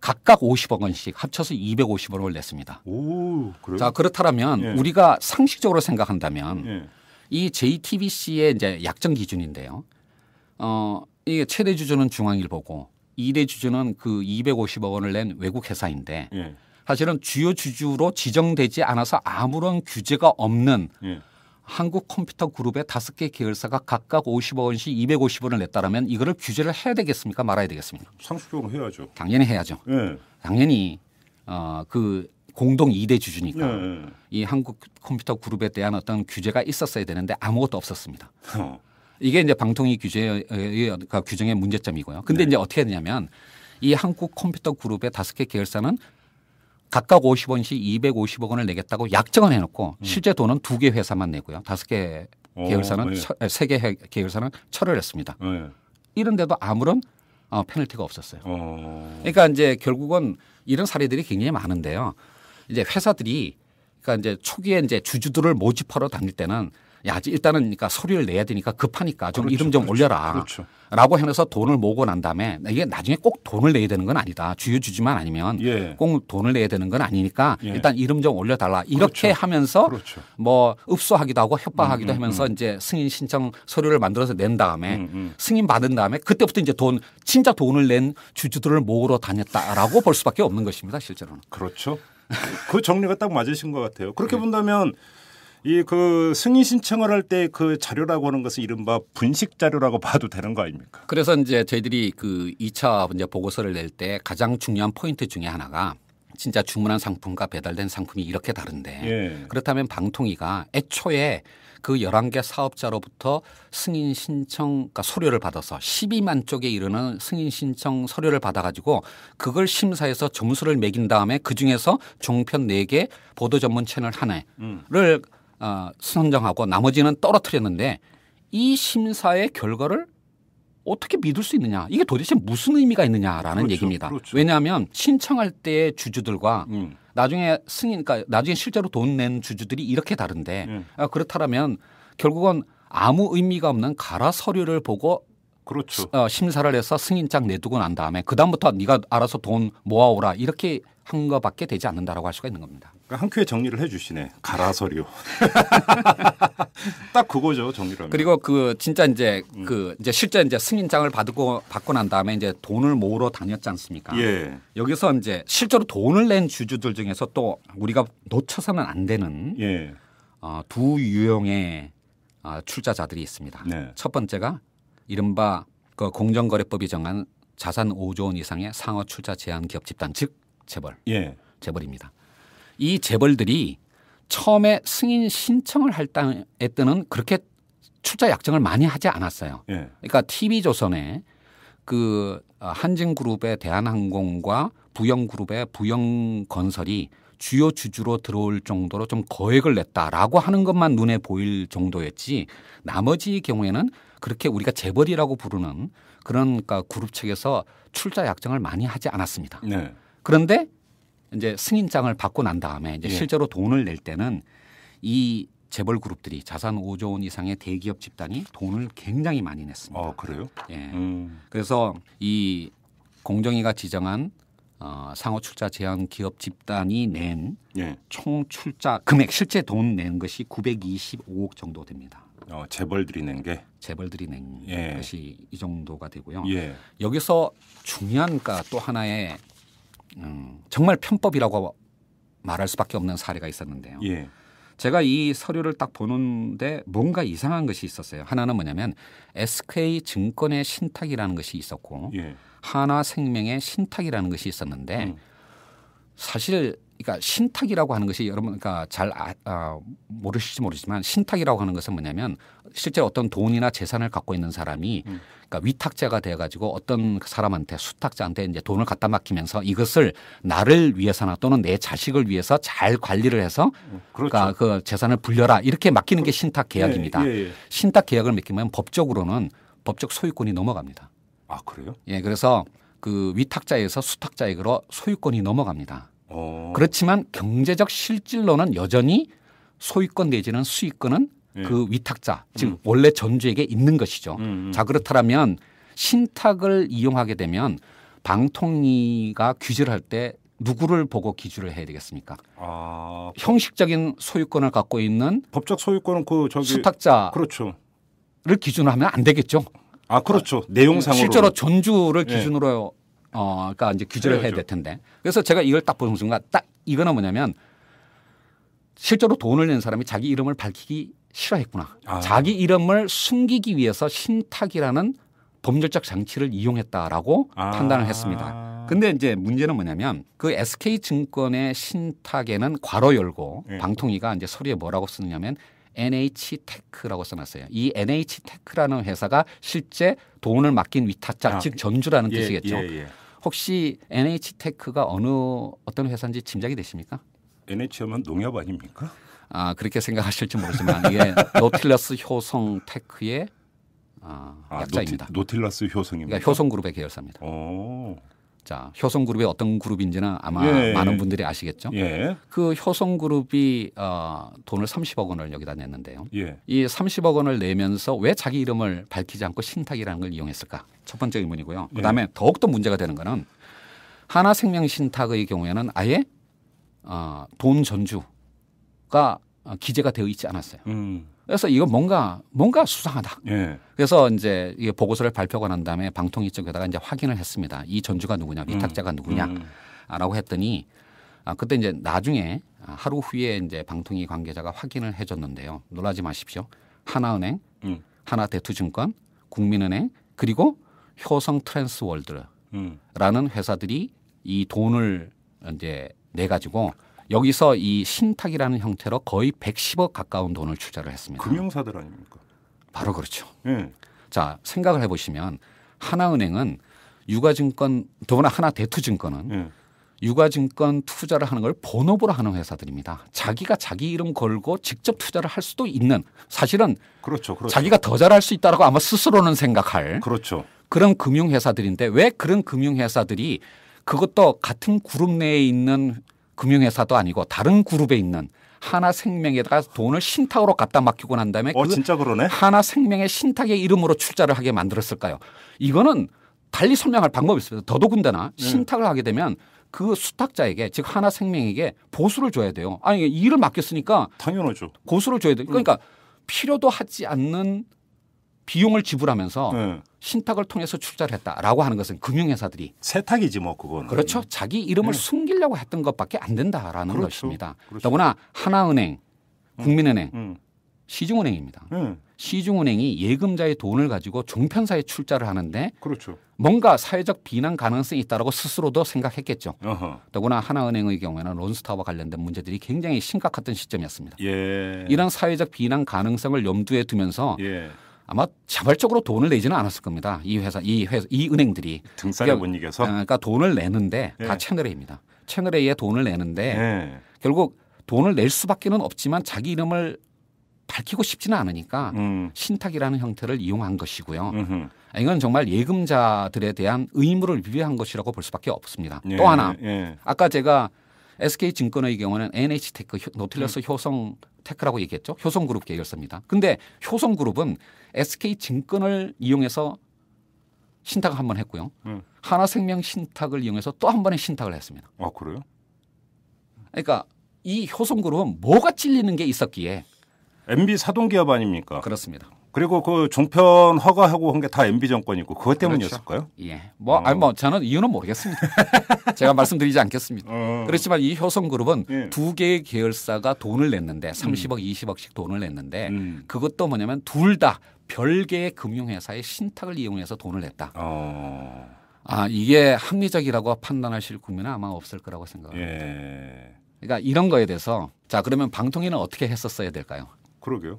각각 50억 원씩 합쳐서 250억 원을 냈습니다. 오, 그래요? 자 그렇다면 예. 우리가 상식적으로 생각한다면 예. 이 JTBC의 이제 약정 기준인데요. 어, 이게 최대 주주는 중앙일보고 2대 주주는 그 250억 원을 낸 외국 회사인데 예. 사실은 주요 주주로 지정되지 않아서 아무런 규제가 없는 예. 한국 컴퓨터 그룹의 다섯 개 계열사가 각각 50억 원씩 250억 원을 냈다라면 이거를 규제를 해야 되겠습니까? 말아야 되겠습니까? 상식적으로 해야죠. 당연히 해야죠. 예. 당연히 어, 그 공동 2대 주주니까 네, 네. 이 한국 컴퓨터 그룹에 대한 어떤 규제가 있었어야 되는데 아무것도 없었습니다. 어. 이게 이제 방통위 규제의 규정의 문제점이고요. 근데 네. 이제 어떻게 되냐면 이 한국 컴퓨터 그룹의 다섯 개 계열사는 각각 50원씩 250억 원을 내겠다고 약정을 해놓고 음. 실제 돈은 두 개 회사만 내고요. 다섯 개 계열사는 세개 네. 계열사는 철회를 했습니다. 네. 이런데도 아무런 어, 페널티가 없었어요. 어. 그러니까 이제 결국은 이런 사례들이 굉장히 많은데요. 이제 회사들이 그러니까 이제 초기에 이제 주주들을 모집하러 다닐 때는 야, 일단은 그러니까 서류를 내야 되니까 급하니까 좀 그렇죠, 이름 좀 그렇죠, 올려라. 그렇죠. 라고 해서 돈을 모으고 난 다음에 이게 나중에 꼭 돈을 내야 되는 건 아니다. 주유주지만 아니면 예. 꼭 돈을 내야 되는 건 아니니까 예. 일단 이름 좀 올려달라. 이렇게 그렇죠, 하면서 그렇죠. 뭐 읍소하기도 하고 협박하기도 음, 음, 하면서 음. 이제 승인 신청 서류를 만들어서 낸 다음에 음, 음. 승인 받은 다음에 그때부터 이제 돈 진짜 돈을 낸 주주들을 모으러 다녔다라고 볼 수밖에 없는 것입니다. 실제로는. 그렇죠. 그 정리가 딱 맞으신 것 같아요. 그렇게 네. 본다면 이 그 승인 신청을 할 때 그 자료라고 하는 것은 이른바 분식 자료라고 봐도 되는 거 아닙니까? 그래서 이제 저희들이 그 2차 이제 보고서를 낼 때 가장 중요한 포인트 중에 하나가 진짜 주문한 상품과 배달된 상품이 이렇게 다른데 예. 그렇다면 방통위가 애초에 그1 1개 사업자로부터 승인 신청 그러니까 서류를 받아서 1 2만 쪽에 이르는 승인 신청 서류를 받아 가지고 그걸 심사해서 점수를 매긴 다음에 그중에서 종편 4개 보도 전문 채널 하나를 음. 어, 선정하고 나머지는 떨어뜨렸는데 이 심사의 결과를 어떻게 믿을 수 있느냐 이게 도대체 무슨 의미가 있느냐라는 그렇죠, 얘기입니다. 그렇죠. 왜냐하면 신청할 때의 주주들과 음. 나중에 승인 그러니까 나중에 실제로 돈 낸 주주들이 이렇게 다른데 음. 예. 아, 그렇다면 라 결국은 아무 의미가 없는 가라 서류를 보고 그렇죠. 어, 심사를 해서 승인장 내두고 난 다음에 그 다음부터 네가 알아서 돈 모아오라 이렇게 한 거밖에 되지 않는다라고 할 수가 있는 겁니다. 그러니까 한 큐에 정리를 해주시네. 가라서류. 딱 그거죠 정리를. 하면. 그리고 그 진짜 이제 그 이제 실제 이제 승인장을 받고 받고 난 다음에 이제 돈을 모으러 다녔지 않습니까? 예. 여기서 이제 실제로 돈을 낸 주주들 중에서 또 우리가 놓쳐서는 안 되는 예. 어, 두 유형의 어, 출자자들이 있습니다. 네. 첫 번째가 이른바 그 공정거래법이 정한 자산 5조 원 이상의 상호 출자 제한 기업 집단 즉 재벌, 예. 재벌입니다. 이 재벌들이 처음에 승인 신청을 할 때는 그렇게 출자 약정을 많이 하지 않았어요. 예. 그러니까 TV 조선에 그 어, 한진그룹의 대한항공과 부영그룹의 부영건설이 주요 주주로 들어올 정도로 좀 거액을 냈다라고 하는 것만 눈에 보일 정도였지 나머지 경우에는 그렇게 우리가 재벌이라고 부르는 그런 그러니까 그룹 측에서 출자 약정을 많이 하지 않았습니다. 네. 그런데 이제 승인장을 받고 난 다음에 이제 예. 실제로 돈을 낼 때는 이 재벌 그룹들이 자산 5조 원 이상의 대기업 집단이 돈을 굉장히 많이 냈습니다. 아, 그래요? 예. 음. 그래서 이 공정위가 지정한 어, 상호 출자 제한 기업 집단이 낸총 예. 출자 금액 실제 돈 낸 것이 925억 정도 됩니다. 어, 재벌들이 낸 게? 재벌들이 낸 예. 것이 이 정도가 되고요. 예. 여기서 중요한 가또 하나의 음, 정말 편법이라고 말할 수밖에 없는 사례가 있었는데요. 예. 제가 이 서류를 딱 보는데 뭔가 이상한 것이 있었어요. 하나는 뭐냐면 SK 증권의 신탁이라는 것이 있었고 예. 하나생명의 신탁이라는 것이 있었는데 음. 사실 그러니까 신탁이라고 하는 것이 여러분 그러니까 잘 아, 아, 모르실지 모르지만 신탁이라고 하는 것은 뭐냐면 실제 어떤 돈이나 재산을 갖고 있는 사람이 음. 그러니까 위탁자가 돼 가지고 어떤 사람한테 수탁자한테 이제 돈을 갖다 맡기면서 이것을 나를 위해서나 또는 내 자식을 위해서 잘 관리를 해서 음, 그렇죠. 그러니까그 재산을 불려라 이렇게 맡기는 게 그, 신탁 계약입니다. 예, 예, 예. 신탁 계약을 맡기면 법적으로는 법적 소유권이 넘어갑니다. 아, 그래요? 예, 그래서 그 위탁자에서 수탁자에게로 소유권이 넘어갑니다. 어. 그렇지만 경제적 실질로는 여전히 소유권 내지는 수익권은 예. 그 위탁자 즉 음. 원래 전주에게 있는 것이죠. 음음. 음. 자 그렇다면 신탁을 이용하게 되면 방통위가 규제를 할 때 누구를 보고 기준을 해야 되겠습니까? 아, 형식적인 소유권을 갖고 있는 법적 소유권은 그 저기 수탁자 그렇죠. 를 기준으로 하면 안 되겠죠. 아 그렇죠. 내용상으로 실제로 전주를 예. 기준으로 어, 그러니까 이제 규제를 해야 될 텐데. 그래서 제가 이걸 딱 보는 순간 딱 이거는 뭐냐면 실제로 돈을 낸 사람이 자기 이름을 밝히기 싫어했구나. 아. 자기 이름을 숨기기 위해서 신탁이라는 범률적 장치를 이용했다라고 아. 판단을 했습니다. 근데 이제 문제는 뭐냐면 그 SK 증권의 신탁에는 괄호 열고 네. 방통위가 이제 서류에 뭐라고 쓰느냐면 NH테크라고 써놨어요. 이 NH테크라는 회사가 실제 돈을 맡긴 위탁자, 아, 즉 전주라는 예, 뜻이겠죠. 예, 예. 혹시 NH테크가 어느 어떤 회사인지 짐작이 되십니까? NH하면 농협 아닙니까? 아 그렇게 생각하실지 모르지만 이게 노틸러스 아, 아, 그러니까 효성 테크의 아, 약자입니다. 노티, 노틸러스 효성입니다. 그러니까 효성그룹의 계열사입니다. 오. 자 효성그룹이 어떤 그룹인지는 아마 예. 많은 분들이 아시겠죠. 예. 그 효성그룹이 어, 돈을 30억 원을 여기다 냈는데요. 예. 이 30억 원을 내면서 왜 자기 이름을 밝히지 않고 신탁이라는 걸 이용했을까? 첫 번째 의문이고요. 예. 그다음에 더욱더 문제가 되는 거는 하나생명신탁의 경우에는 아예 어, 돈 전주가 기재가 되어 있지 않았어요. 음. 그래서 이거 뭔가 뭔가 수상하다. 예. 그래서 이제 이 보고서를 발표가 난 다음에 방통위 쪽에다가 이제 확인을 했습니다. 이 전주가 누구냐, 위탁자가 음. 누구냐라고 음. 했더니 아 그때 이제 나중에 하루 후에 이제 방통위 관계자가 확인을 해줬는데요. 놀라지 마십시오. 하나은행, 음. 하나대투증권, 국민은행 그리고 효성 트랜스월드라는 음. 회사들이 이 돈을 이제 내 가지고 여기서 이 신탁이라는 형태로 거의 110억 가까운 돈을 투자를 했습니다. 금융사들 아닙니까? 바로 그렇죠. 네. 자 생각을 해보시면 하나은행은 유가증권 더구나 하나 대투증권은 네. 유가증권 투자를 하는 걸 본업으로 하는 회사들입니다. 자기가 자기 이름 걸고 직접 투자를 할 수도 있는 사실은 그렇죠, 그렇죠. 자기가 더 잘할 수 있다라고 아마 스스로는 생각할 그렇죠. 그런 금융회사들인데 왜 그런 금융회사들이 그것도 같은 그룹 내에 있는 금융회사도 아니고 다른 그룹에 있는 하나 생명에다가 돈을 신탁으로 갖다 맡기고 난 다음에 어, 그 진짜 그러네. 하나 생명의 신탁의 이름으로 출자를 하게 만들었을까요? 이거는 달리 설명할 방법이 있습니다. 더더군다나 네. 신탁을 하게 되면 그 수탁자에게 즉 하나 생명에게 보수를 줘야 돼요. 아니 일을 맡겼으니까 당연하죠. 보수를 줘야 돼. 그러니까 음. 필요도 하지 않는 비용을 지불하면서 네. 신탁을 통해서 출자를 했다라고 하는 것은 금융회사들이 세탁이지 뭐 그거는 그렇죠 자기 이름을 네. 숨기려고 했던 것밖에 안 된다라는 그렇죠. 것입니다. 그렇죠. 더구나 하나은행, 음. 국민은행, 음. 음. 시중은행입니다. 음. 시중은행이 예금자의 돈을 가지고 종편사에 출자를 하는데 그렇죠. 뭔가 사회적 비난 가능성이 있다라고 스스로도 생각했겠죠. 어허. 더구나 하나은행의 경우에는 론스타와 관련된 문제들이 굉장히 심각했던 시점이었습니다. 예. 이런 사회적 비난 가능성을 염두에 두면서 예. 아마 자발적으로 돈을 내지는 않았을 겁니다. 이 회사, 이 회사, 이 은행들이 등산을 그러니까, 못 이겨서 어, 그러니까 돈을 내는데 네. 다 채널 A입니다. 채널 A에 돈을 내는데 네. 결국 돈을 낼 수밖에는 없지만 자기 이름을 밝히고 싶지는 않으니까 음. 신탁이라는 형태를 이용한 것이고요. 음흠. 이건 정말 예금자들에 대한 의무를 위배한 것이라고 볼 수밖에 없습니다. 예, 또 하나, 예. 아까 제가 SK 증권의 경우는 NH테크, 노틸러스 음. 효성 테크라고 얘기했죠. 효성그룹 계열사입니다. 근데 효성그룹은 SK 증권을 이용해서 신탁을 한 번 했고요. 음. 하나생명 신탁을 이용해서 또 한 번의 신탁을 했습니다. 아 그래요? 그러니까 이 효성그룹은 뭐가 찔리는 게 있었기에 MB 사동기업 아닙니까? 그렇습니다. 그리고 그 종편 허가하고 한 게 다 MB 정권이고 그것 그렇죠. 때문이었을까요? 그렇죠. 예. 뭐, 어. 아니 뭐 어. 저는 이유는 모르겠습니다. 제가 말씀드리지 않겠습니다. 어. 그렇지만 이 효성그룹은 예. 두 개의 계열사가 돈을 냈는데 30억, 음. 20억씩 돈을 냈는데 음. 그것도 뭐냐면 둘다 별개의 금융회사의 신탁을 이용해서 돈을 냈다. 어. 아 이게 합리적이라고 판단하실 국민은 아마 없을 거라고 생각합니다. 예. 그러니까 이런 거에 대해서 자 그러면 방통위는 어떻게 했었어야 될까요? 그러게요.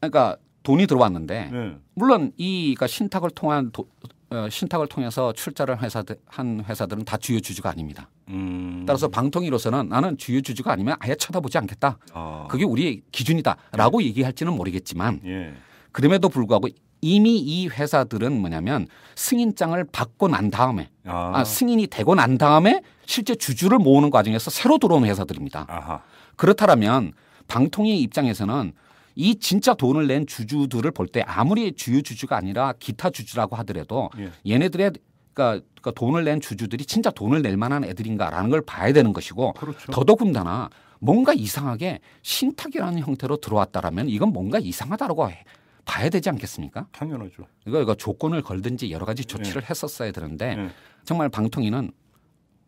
그러니까 돈이 들어왔는데 예. 물론 이 그러니까 신탁을 통한 도, 어, 신탁을 통해서 출자를 회사한 회사들은 다 주요 주주가 아닙니다. 음. 따라서 방통위로서는 나는 주요 주주가 아니면 아예 쳐다보지 않겠다. 아. 그게 우리의 기준이다라고 예. 얘기할지는 모르겠지만. 예. 그럼에도 불구하고 이미 이 회사들은 뭐냐면 승인장을 받고 난 다음에 아. 아, 승인이 되고 난 다음에 실제 주주를 모으는 과정에서 새로 들어온 회사들입니다. 아하. 그렇다면 라 방통위 입장에서는 이 진짜 돈을 낸 주주들을 볼 때 아무리 주요 주주가 아니라 기타 주주라고 하더라도 예. 얘네들의 그러니까, 그러니까 돈을 낸 주주들이 진짜 돈을 낼 만한 애들인가라는 걸 봐야 되는 것이고 그렇죠. 더더군다나 뭔가 이상하게 신탁이라는 형태로 들어왔다라면 이건 뭔가 이상하다라고 해. 봐야 되지 않겠습니까? 당연하죠. 이거 이거 조건을 걸든지 여러 가지 조치를 네. 했었어야 되는데 네. 정말 방통위는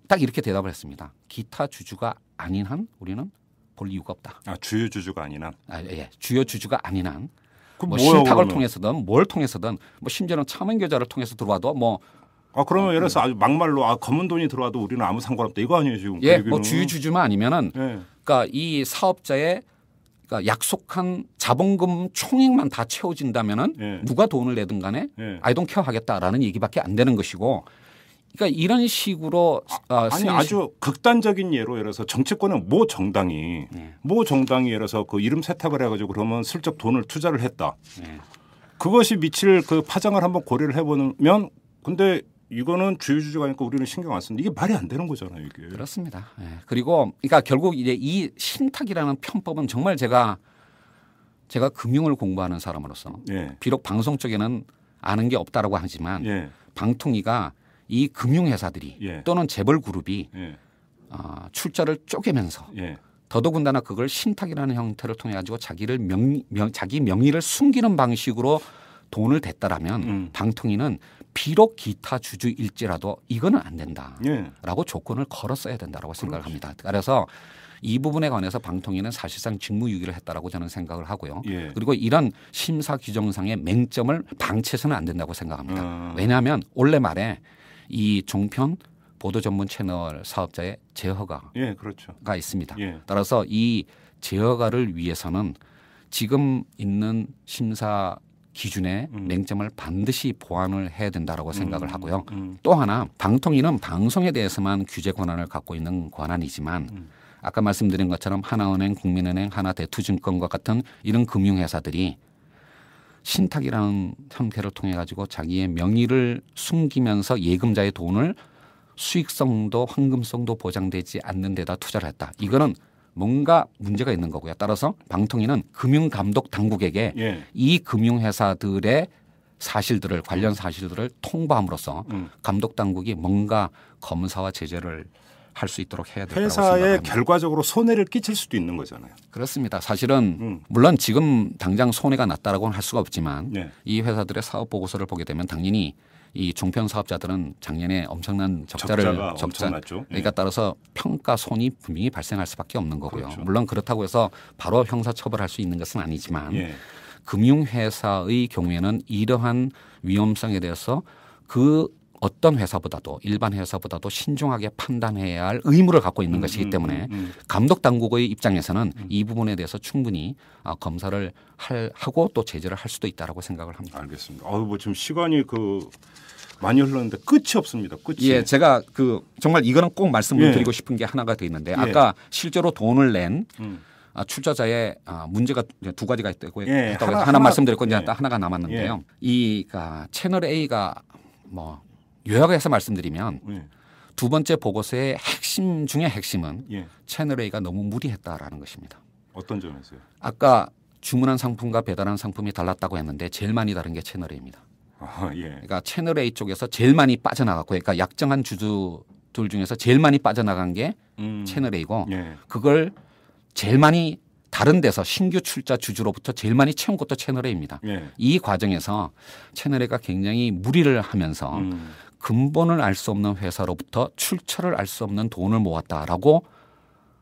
딱 이렇게 대답을 했습니다. 기타 주주가 아닌 한 우리는 볼 이유가 없다. 아 주요 주주가 아닌 한. 아, 예, 주요 주주가 아닌 한. 뭐뭐예 신탁을 그러면? 통해서든 뭘 통해서든 뭐 심지어는 차명 계좌를 통해서 들어와도 뭐. 아 그러면 예를 들어서 아주 막말로 아 검은 돈이 들어와도 우리는 아무 상관없다 이거 아니에요 지금. 예, 뭐 주요 주주만 아니면은. 예. 그러니까 이 사업자의 그러니까 약속한 자본금 총액만 다 채워진다면은 예. 누가 돈을 내든 간에 예. 아이돈 케어 하겠다라는 얘기밖에 안 되는 것이고 그러니까 이런 식으로 아, 아 니 아주 극단적인 예로 예를 어서정치권은모 정당이 네. 모 정당이 예를 어서그 이름 세탁을 해가지고 그러면 슬쩍 돈을 투자를 했다. 네. 그것이 미칠 그 파장을 한번 고려를 해보면 근데 이거는 주유주주가 니까 우리는 신경 안 쓰는데 이게 말이 안 되는 거잖아요 이게. 그렇습니다. 예. 그리고 그러니까 결국 이제 이 신탁이라는 편법은 정말 제가 제가 금융을 공부하는 사람으로서 예. 비록 방송 쪽에는 아는 게 없다라고 하지만 예. 방통위가 이 금융회사들이 예. 또는 재벌그룹이 예. 어, 출자를 쪼개면서 예. 더더군다나 그걸 신탁이라는 형태를 통해 가지고 자기를 명, 명, 자기 명의를 숨기는 방식으로 돈을 댔다라면 음. 방통위는 비록 기타 주주일지라도 이거는 안 된다라고 예. 조건을 걸었어야 된다라고 생각을 합니다. 그래서 이 부분에 관해서 방통위는 사실상 직무유기를 했다라고 저는 생각을 하고요. 예. 그리고 이런 심사 규정상의 맹점을 방치해서는 안 된다고 생각합니다. 아. 왜냐하면 원래 말에 이 종편 보도 전문 채널 사업자의 제허가가 예, 그렇죠. 있습니다. 예. 따라서 이 제허가를 위해서는 지금 있는 심사 기준에 음. 맹점을 반드시 보완을 해야 된다라고 생각을 음. 하고요. 음. 또 하나 방통위는 방송에 대해서만 규제 권한을 갖고 있는 권한이지만 음. 아까 말씀드린 것처럼 하나은행, 국민은행, 하나대투증권과 같은 이런 금융회사들이 신탁이라는 형태를 통해 가지고 자기의 명의를 숨기면서 예금자의 돈을 수익성도 황금성도 보장되지 않는 데다 투자를 했다. 이거는 뭔가 문제가 있는 거고요. 따라서 방통위는 금융감독 당국에게 예. 이 금융회사들의 사실들을 관련 사실들을 통보함으로써 음. 감독 당국이 뭔가 검사와 제재를 할 수 있도록 해야 될거라고 생각합니다. 결과적으로 손해를 끼칠 수도 있는 거잖아요. 그렇습니다. 사실은 음. 물론 지금 당장 손해가 났다라고는 할 수가 없지만 예. 이 회사들의 사업 보고서를 보게 되면 당연히 이 종편 사업자들은 작년에 엄청난 적자를 적자 엄청났죠. 예. 그러니까 예. 따라서 평가 손이 분명히 발생할 수밖에 없는 거고요. 그렇죠. 물론 그렇다고 해서 바로 형사 처벌할 수 있는 것은 아니지만 예. 금융회사의 경우에는 이러한 위험성에 대해서 그 어떤 회사보다도 일반 회사보다도 신중하게 판단해야 할 의무를 갖고 있는 음, 것이기 음, 때문에 음, 음, 감독 당국의 입장에서는 음. 이 부분에 대해서 충분히 어, 검사를 할, 하고 또 제재를 할 수도 있다라고 생각을 합니다. 알겠습니다. 아유 뭐 지금 시간이 그 많이 흘렀는데 끝이 없습니다. 끝이. 예, 제가 그 정말 이거는 꼭 말씀을 예. 드리고 싶은 게 하나가 더 있는데 예. 아까 실제로 돈을 낸 음. 아, 출자자의 아, 문제가 두 가지가 있다고 예, 했다고 하나, 하나, 말씀드렸고 이제 예. 하나가 남았는데요. 예. 이 아, 채널 A가 뭐 요약해서 말씀드리면 예. 두 번째 보고서의 핵심 중의 핵심은 예. 채널 A가 너무 무리했다라는 것입니다. 어떤 점에서요? 아까 주문한 상품과 배달한 상품이 달랐다고 했는데 제일 많이 다른 게 채널 A입니다. 아, 예. 그러니까 채널 A 쪽에서 제일 많이 빠져나갔고, 그러니까 약정한 주주들 중에서 제일 많이 빠져나간 게 음. 채널 A고, 예. 그걸 제일 많이 다른 데서 신규 출자 주주로부터 제일 많이 채운 것도 채널 A입니다. 예. 이 과정에서 채널 A가 굉장히 무리를 하면서 음. 근본을 알 수 없는 회사로부터 출처를 알 수 없는 돈을 모았다라고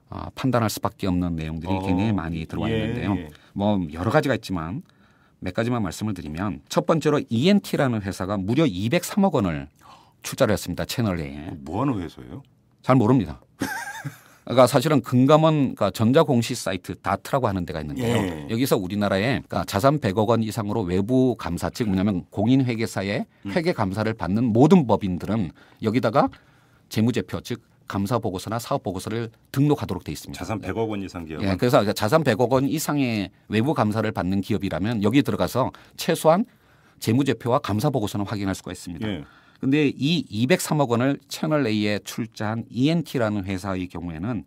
어, 판단할 수밖에 없는 내용들이 어, 굉장히 많이 들어와 예, 있는데요. 예. 뭐 여러 가지가 있지만 몇 가지만 말씀을 드리면 첫 번째로 ENT라는 회사가 무려 203억 원을 출자를 했습니다. 채널 A에. 뭐 하는 회사예요? 잘 모릅니다. 그러니까 사실은 금감원 그러니까 전자공시 사이트 다트라고 하는 데가 있는데요. 예. 여기서 우리나라에 그러니까 자산 100억 원 이상으로 외부 감사 즉 뭐냐면 공인회계사의 음. 회계 감사를 받는 모든 법인들은 여기다가 재무제표 즉 감사 보고서나 사업 보고서를 등록하도록 돼 있습니다. 자산 100억 원 이상 기업. 예, 그래서 그러니까 자산 100억 원 이상의 외부 감사를 받는 기업이라면 여기 들어가서 최소한 재무제표와 감사 보고서는 확인할 수가 있습니다. 예. 근데 이 203억 원을 채널 A에 출자한 ENT라는 회사의 경우에는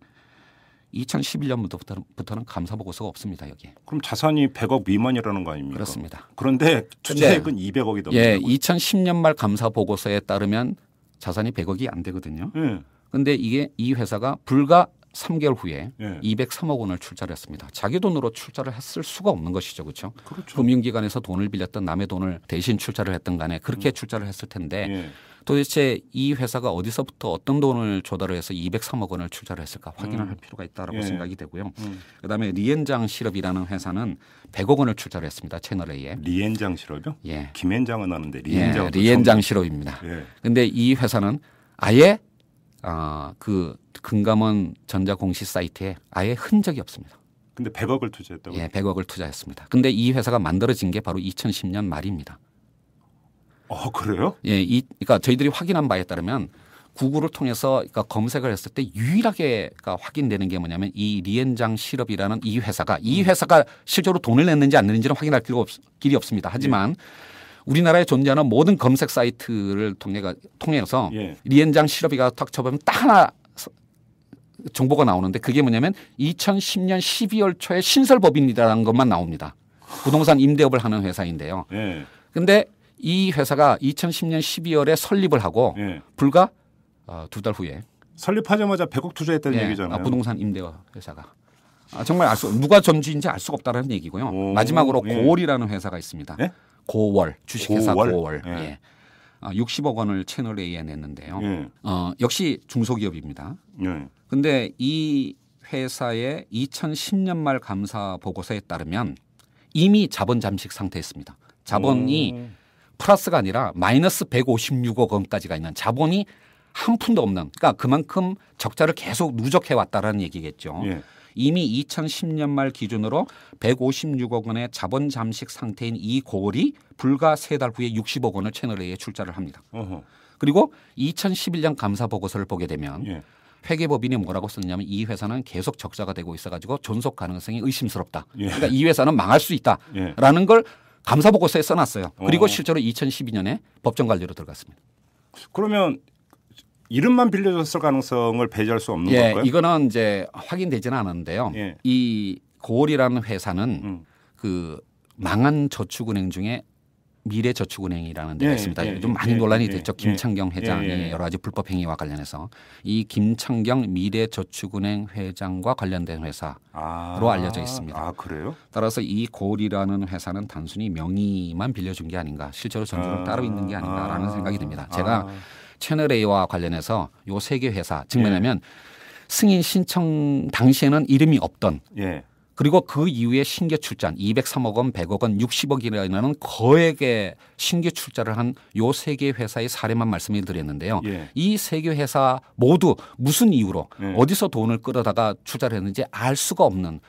2011년부터는 부터 감사 보고서가 없습니다 여기. 그럼 자산이 100억 미만이라는 거 아닙니까? 그렇습니다. 그런데 투자액은 200억이 넘는 예, 2010년 말 감사 보고서에 따르면 자산이 100억이 안 되거든요. 그런데 예. 이게 이 회사가 불과 3개월 후에 예. 203억 원을 출자를 했습니다. 자기 돈으로 출자를 했을 수가 없는 것이죠. 그렇죠? 그렇죠. 금융기관에서 돈을 빌렸던 남의 돈을 대신 출자를 했던 간에 그렇게 음. 출자를 했을 텐데 예. 도대체 이 회사가 어디서부터 어떤 돈을 조달을 해서 203억 원을 출자를 했을까 확인을 음. 할 필요가 있다라고 예. 생각이 되고요. 음. 그다음에 리엔장 실업이라는 회사는 100억 원을 출자를 했습니다. 채널 A에. 리엔장 실업이요? 예. 김현장은 아는데 리엔장. 예. 리엔장 실업입니다. 그런데 예. 이 회사는 아예 아, 그 금감원 전자 공시 사이트에 아예 흔적이 없습니다. 근데 100억을 투자했다고? 예, 100억을 투자했습니다. 근데 이 회사가 만들어진 게 바로 2010년 말입니다. 어, 그래요? 예, 이 그러니까 저희들이 확인한 바에 따르면 구글을 통해서 그러니까 검색을 했을 때 유일하게 그러니까 확인되는 게 뭐냐면 이 리엔장 실업이라는이 회사가 이 음. 회사가 실제로 돈을 냈는지 안 냈는지는 확인할 길이, 없, 길이 없습니다. 하지만 예. 우리나라에 존재하는 모든 검색 사이트를 통해가, 통해서 예. 리엔장 실업이가탁 쳐보면 딱 하나 정보가 나오는데 그게 뭐냐면 2010년 12월 초에 신설법인이라는 것만 나옵니다. 부동산 임대업을 하는 회사인데요. 예. 근데 이 회사가 2010년 12월에 설립을 하고 예. 불과 어, 두달 후에 설립하자마자 100억 투자했다는 예. 얘기잖아요. 아, 부동산 임대업 회사가 아, 정말 알 수, 누가 전주인지 알 수가 없다는 얘기고요. 오, 마지막으로 예. 고올이라는 회사가 있습니다. 예? 고월 주식회사 고월, 고월. 예. 예. 60억 아, 원을 채널 A에 냈는데요. 예. 어, 역시 중소기업입니다. 그런데 예. 이 회사의 2010년 말 감사 보고서에 따르면 이미 자본 잠식 상태였습니다. 자본이 음. 플러스가 아니라 마이너스 156억 원까지가 있는 자본이 한 푼도 없는 그러니까 그만큼 적자를 계속 누적해 왔다라는 얘기겠죠. 예. 이미 2010년 말 기준으로 156억 원의 자본 잠식 상태인 이 고을이 불과 세 달 후에 60억 원을 채널A에 출자를 합니다. 어허. 그리고 2011년 감사 보고서를 보게 되면 예. 회계법인이 뭐라고 썼냐면 이 회사는 계속 적자가 되고 있어가지고 존속 가능성이 의심스럽다. 예. 그러니까 이 회사는 망할 수 있다라는 예. 걸 감사 보고서에 써놨어요. 그리고 어. 실제로 2012년에 법정 관리로 들어갔습니다. 그러면 이름만 빌려줬을 가능성을 배제할 수 없는 예, 건가요? 이거는 이제 확인되지는 않았는데요. 예. 이 고을이라는 회사는 음. 그 망한 저축은행 중에 미래저축은행이라는 데가 예, 있습니다. 예, 좀 많이 예, 논란이 예, 됐죠. 예. 김창경 회장이 여러 가지 불법 행위와 관련해서 이 김창경 미래저축은행 회장과 관련된 회사로 아, 알려져 있습니다. 아 그래요? 따라서 이 고을이라는 회사는 단순히 명의만 빌려준 게 아닌가, 실제로 전주를 아, 따로 있는 게 아닌가라는 아, 생각이 듭니다. 제가 아. 채널 A와 관련해서 요 세 개 회사 즉 예. 뭐냐면 예. 승인 신청 당시에는 이름이 없던 예. 그리고 그 이후에 신규 출자한 203억 원, 100억 원, 60억이라는 거액의 신규 출자를 한 요 세 개 회사의 사례만 말씀을 드렸는데요. 예. 이세 개 회사 모두 무슨 이유로 예. 어디서 돈을 끌어다가 출자를 했는지 알 수가 없는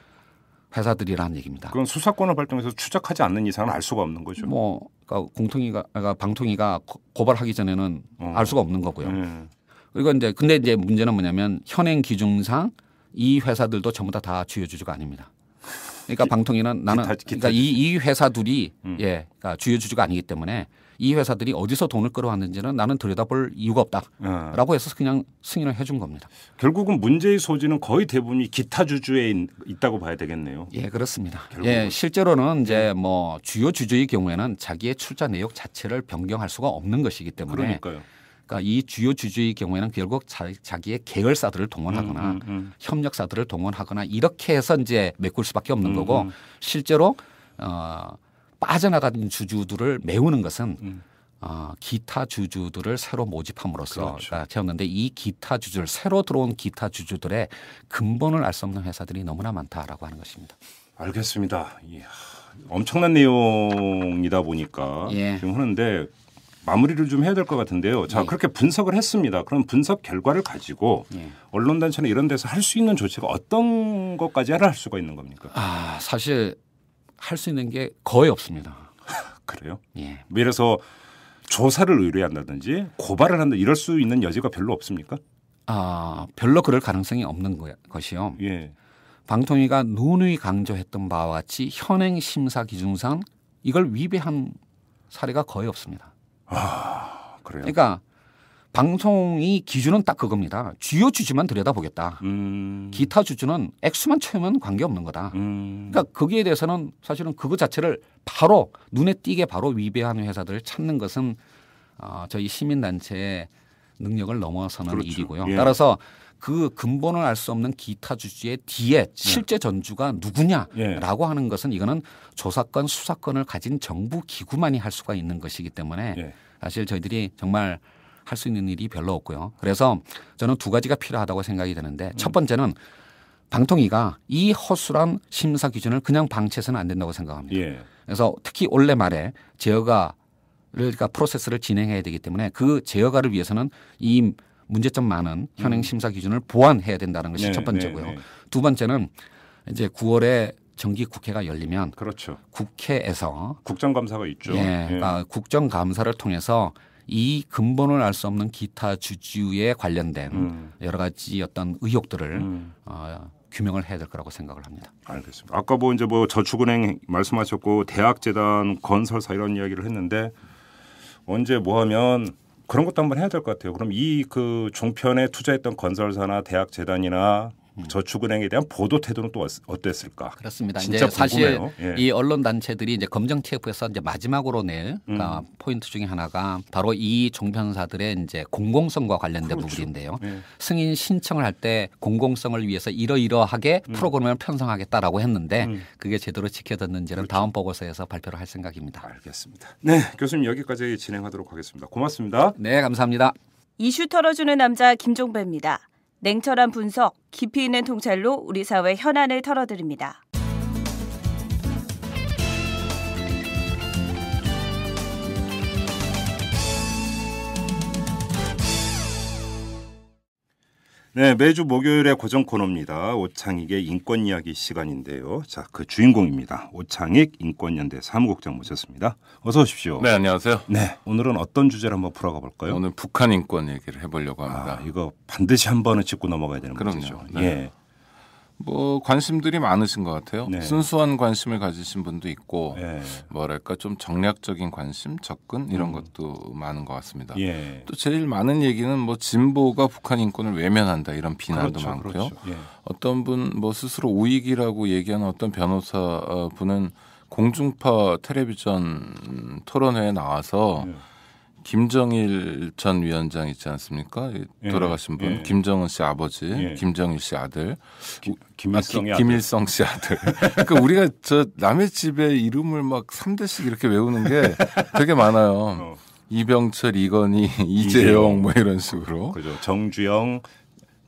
회사들이라는 얘기입니다. 그런 수사권을 발동해서 추적하지 않는 이상은 알 수가 없는 거죠. 뭐 그러니까 공통위가 그러니까 방통위가 고발하기 전에는 어. 알 수가 없는 거고요. 네. 그리고 이제 근데 이제 문제는 뭐냐면 현행 기준상 이 회사들도 전부 다 다 주요 주주가 아닙니다. 그러니까 방통위는 나는 기타, 기타. 그러니까 이, 이 회사들이 음. 예 그러니까 주요 주주가 아니기 때문에 이 회사들이 어디서 돈을 끌어왔는지는 나는 들여다볼 이유가 없다라고 예. 해서 그냥 승인을 해 준 겁니다. 결국은 문제의 소지는 거의 대부분이 기타 주주에 있다고 봐야 되겠네요. 예, 그렇습니다. 예, 실제로는 이제 예. 뭐 주요 주주의 경우에는 자기의 출자 내역 자체를 변경할 수가 없는 것이기 때문에 그러니까요. 그러니까 이 주요 주주의 경우에는 결국 자, 기의 계열사들을 동원하거나 음, 음, 음. 협력사들을 동원하거나 이렇게 해서 이제 메꿀 수밖에 없는 음, 거고 음. 실제로 어 빠져나가는 주주들을 메우는 것은 음. 어, 기타 주주들을 새로 모집함으로써 그렇죠. 채웠는데 이 기타 주주들 새로 들어온 기타 주주들의 근본을 알 수 없는 회사들이 너무나 많다라고 하는 것입니다. 알겠습니다. 이야, 엄청난 내용이다 보니까 예. 지금 하는데 마무리를 좀 해야 될 것 같은데요. 자 예. 그렇게 분석을 했습니다. 그럼 분석 결과를 가지고 예. 언론 단체나 이런 데서 할 수 있는 조치가 어떤 것까지 할 수가 있는 겁니까? 아 사실 할수 있는 게 거의 없습니다. 그래요? 예. 뭐 예를 서 조사를 의뢰한다든지 고발을 한다 이럴 수 있는 여지가 별로 없습니까? 아 별로 그럴 가능성이 없는 거, 것이요. 예. 방통위가 누누이 강조했던 바와 같이 현행 심사 기준상 이걸 위배한 사례가 거의 없습니다. 아 그래요. 그러니까 방송이 기준은 딱 그겁니다. 주요 주주만 들여다보겠다. 음. 기타 주주는 액수만 채우면 관계없는 거다. 음. 그러니까 거기에 대해서는 사실은 그거 자체를 바로 눈에 띄게 바로 위배하는 회사들을 찾는 것은 어, 저희 시민단체의 능력을 넘어서는 그렇죠. 일이고요. 예. 따라서 그 근본을 알 수 없는 기타 주주의 뒤에 네. 실제 전주가 누구냐라고 예. 하는 것은 이거는 조사권 수사권을 가진 정부 기구만이 할 수가 있는 것이기 때문에 예. 사실 저희들이 정말 할수 있는 일이 별로 없고요. 그래서 저는 두 가지가 필요하다고 생각이 드는데 음. 첫 번째는 방통위가 이 허술한 심사 기준을 그냥 방치해서는 안 된다고 생각합니다. 예. 그래서 특히 올해 말에 제어가 를 그러니까 프로세스를 진행해야 되기 때문에 그 제어가를 위해서는 이 문제점 많은 현행 음. 심사 기준을 보완해야 된다는 것이 네, 첫 번째고요. 네, 네. 두 번째는 이제 9월에 정기 국회가 열리면 그렇죠. 국회에서 국정감사가 있죠. 예, 그 국정감사를 통해서 이 근본을 알 수 없는 기타 주주에 관련된 음. 여러 가지 어떤 의혹들을 음. 어, 규명을 해야 될 거라고 생각을 합니다. 알겠습니다. 아까 뭐 이제 뭐 저축은행 말씀하셨고 대학재단 건설사 이런 이야기를 했는데 언제 뭐 하면 그런 것도 한번 해야 될 것 같아요. 그럼 이그 종편에 투자했던 건설사나 대학재단이나 음. 저축은행에 대한 보도 태도는 또 어땠을까? 그렇습니다. 진짜 이제 궁금해요. 사실 예. 이 언론 단체들이 이제 검정 TF에서 이제 마지막으로 낼 음. 그러니까 포인트 중에 하나가 바로 이 종편사들의 이제 공공성과 관련된 그렇죠. 부분인데요. 예. 승인 신청을 할 때 공공성을 위해서 이러이러하게 음. 프로그램을 편성하겠다라고 했는데 음. 그게 제대로 지켜졌는지는 그렇죠. 다음 보고서에서 발표를 할 생각입니다. 알겠습니다. 네, 교수님 여기까지 진행하도록 하겠습니다. 고맙습니다. 네, 감사합니다. 이슈 털어주는 남자 김종배입니다. 냉철한 분석, 깊이 있는 통찰로 우리 사회 현안을 털어드립니다. 네, 매주 목요일에 고정 코너입니다. 오창익의 인권 이야기 시간인데요. 자, 그 주인공입니다. 오창익 인권연대 사무국장 모셨습니다. 어서 오십시오. 네, 안녕하세요. 네, 오늘은 어떤 주제를 한번 풀어가 볼까요? 오늘 북한 인권 얘기를 해보려고 합니다. 아, 이거 반드시 한 번은 짚고 넘어가야 되는 거럼요문죠 네. 예. 뭐 관심들이 많으신 것 같아요. 네. 순수한 관심을 가지신 분도 있고 네. 뭐랄까 좀 정략적인 관심, 접근 이런 음. 것도 많은 것 같습니다. 예. 또 제일 많은 얘기는 뭐 진보가 북한 인권을 외면한다 이런 비난도 그렇죠, 많고요. 그렇죠. 예. 어떤 분 뭐 스스로 우익이라고 얘기하는 어떤 변호사 어, 분은 공중파 텔레비전 토론회에 나와서 예. 김정일 전 위원장 있지 않습니까? 예. 돌아가신 분 예. 김정은 씨 아버지, 예. 김정일 씨 아들, 기, 김일성 아, 김일성 씨 아들. 그러니까 우리가 저 남의 집에 이름을 막3대씩 이렇게 외우는 게 되게 많아요. 어. 이병철, 이건희, 이재용 뭐 이런 식으로. 그죠. 정주영,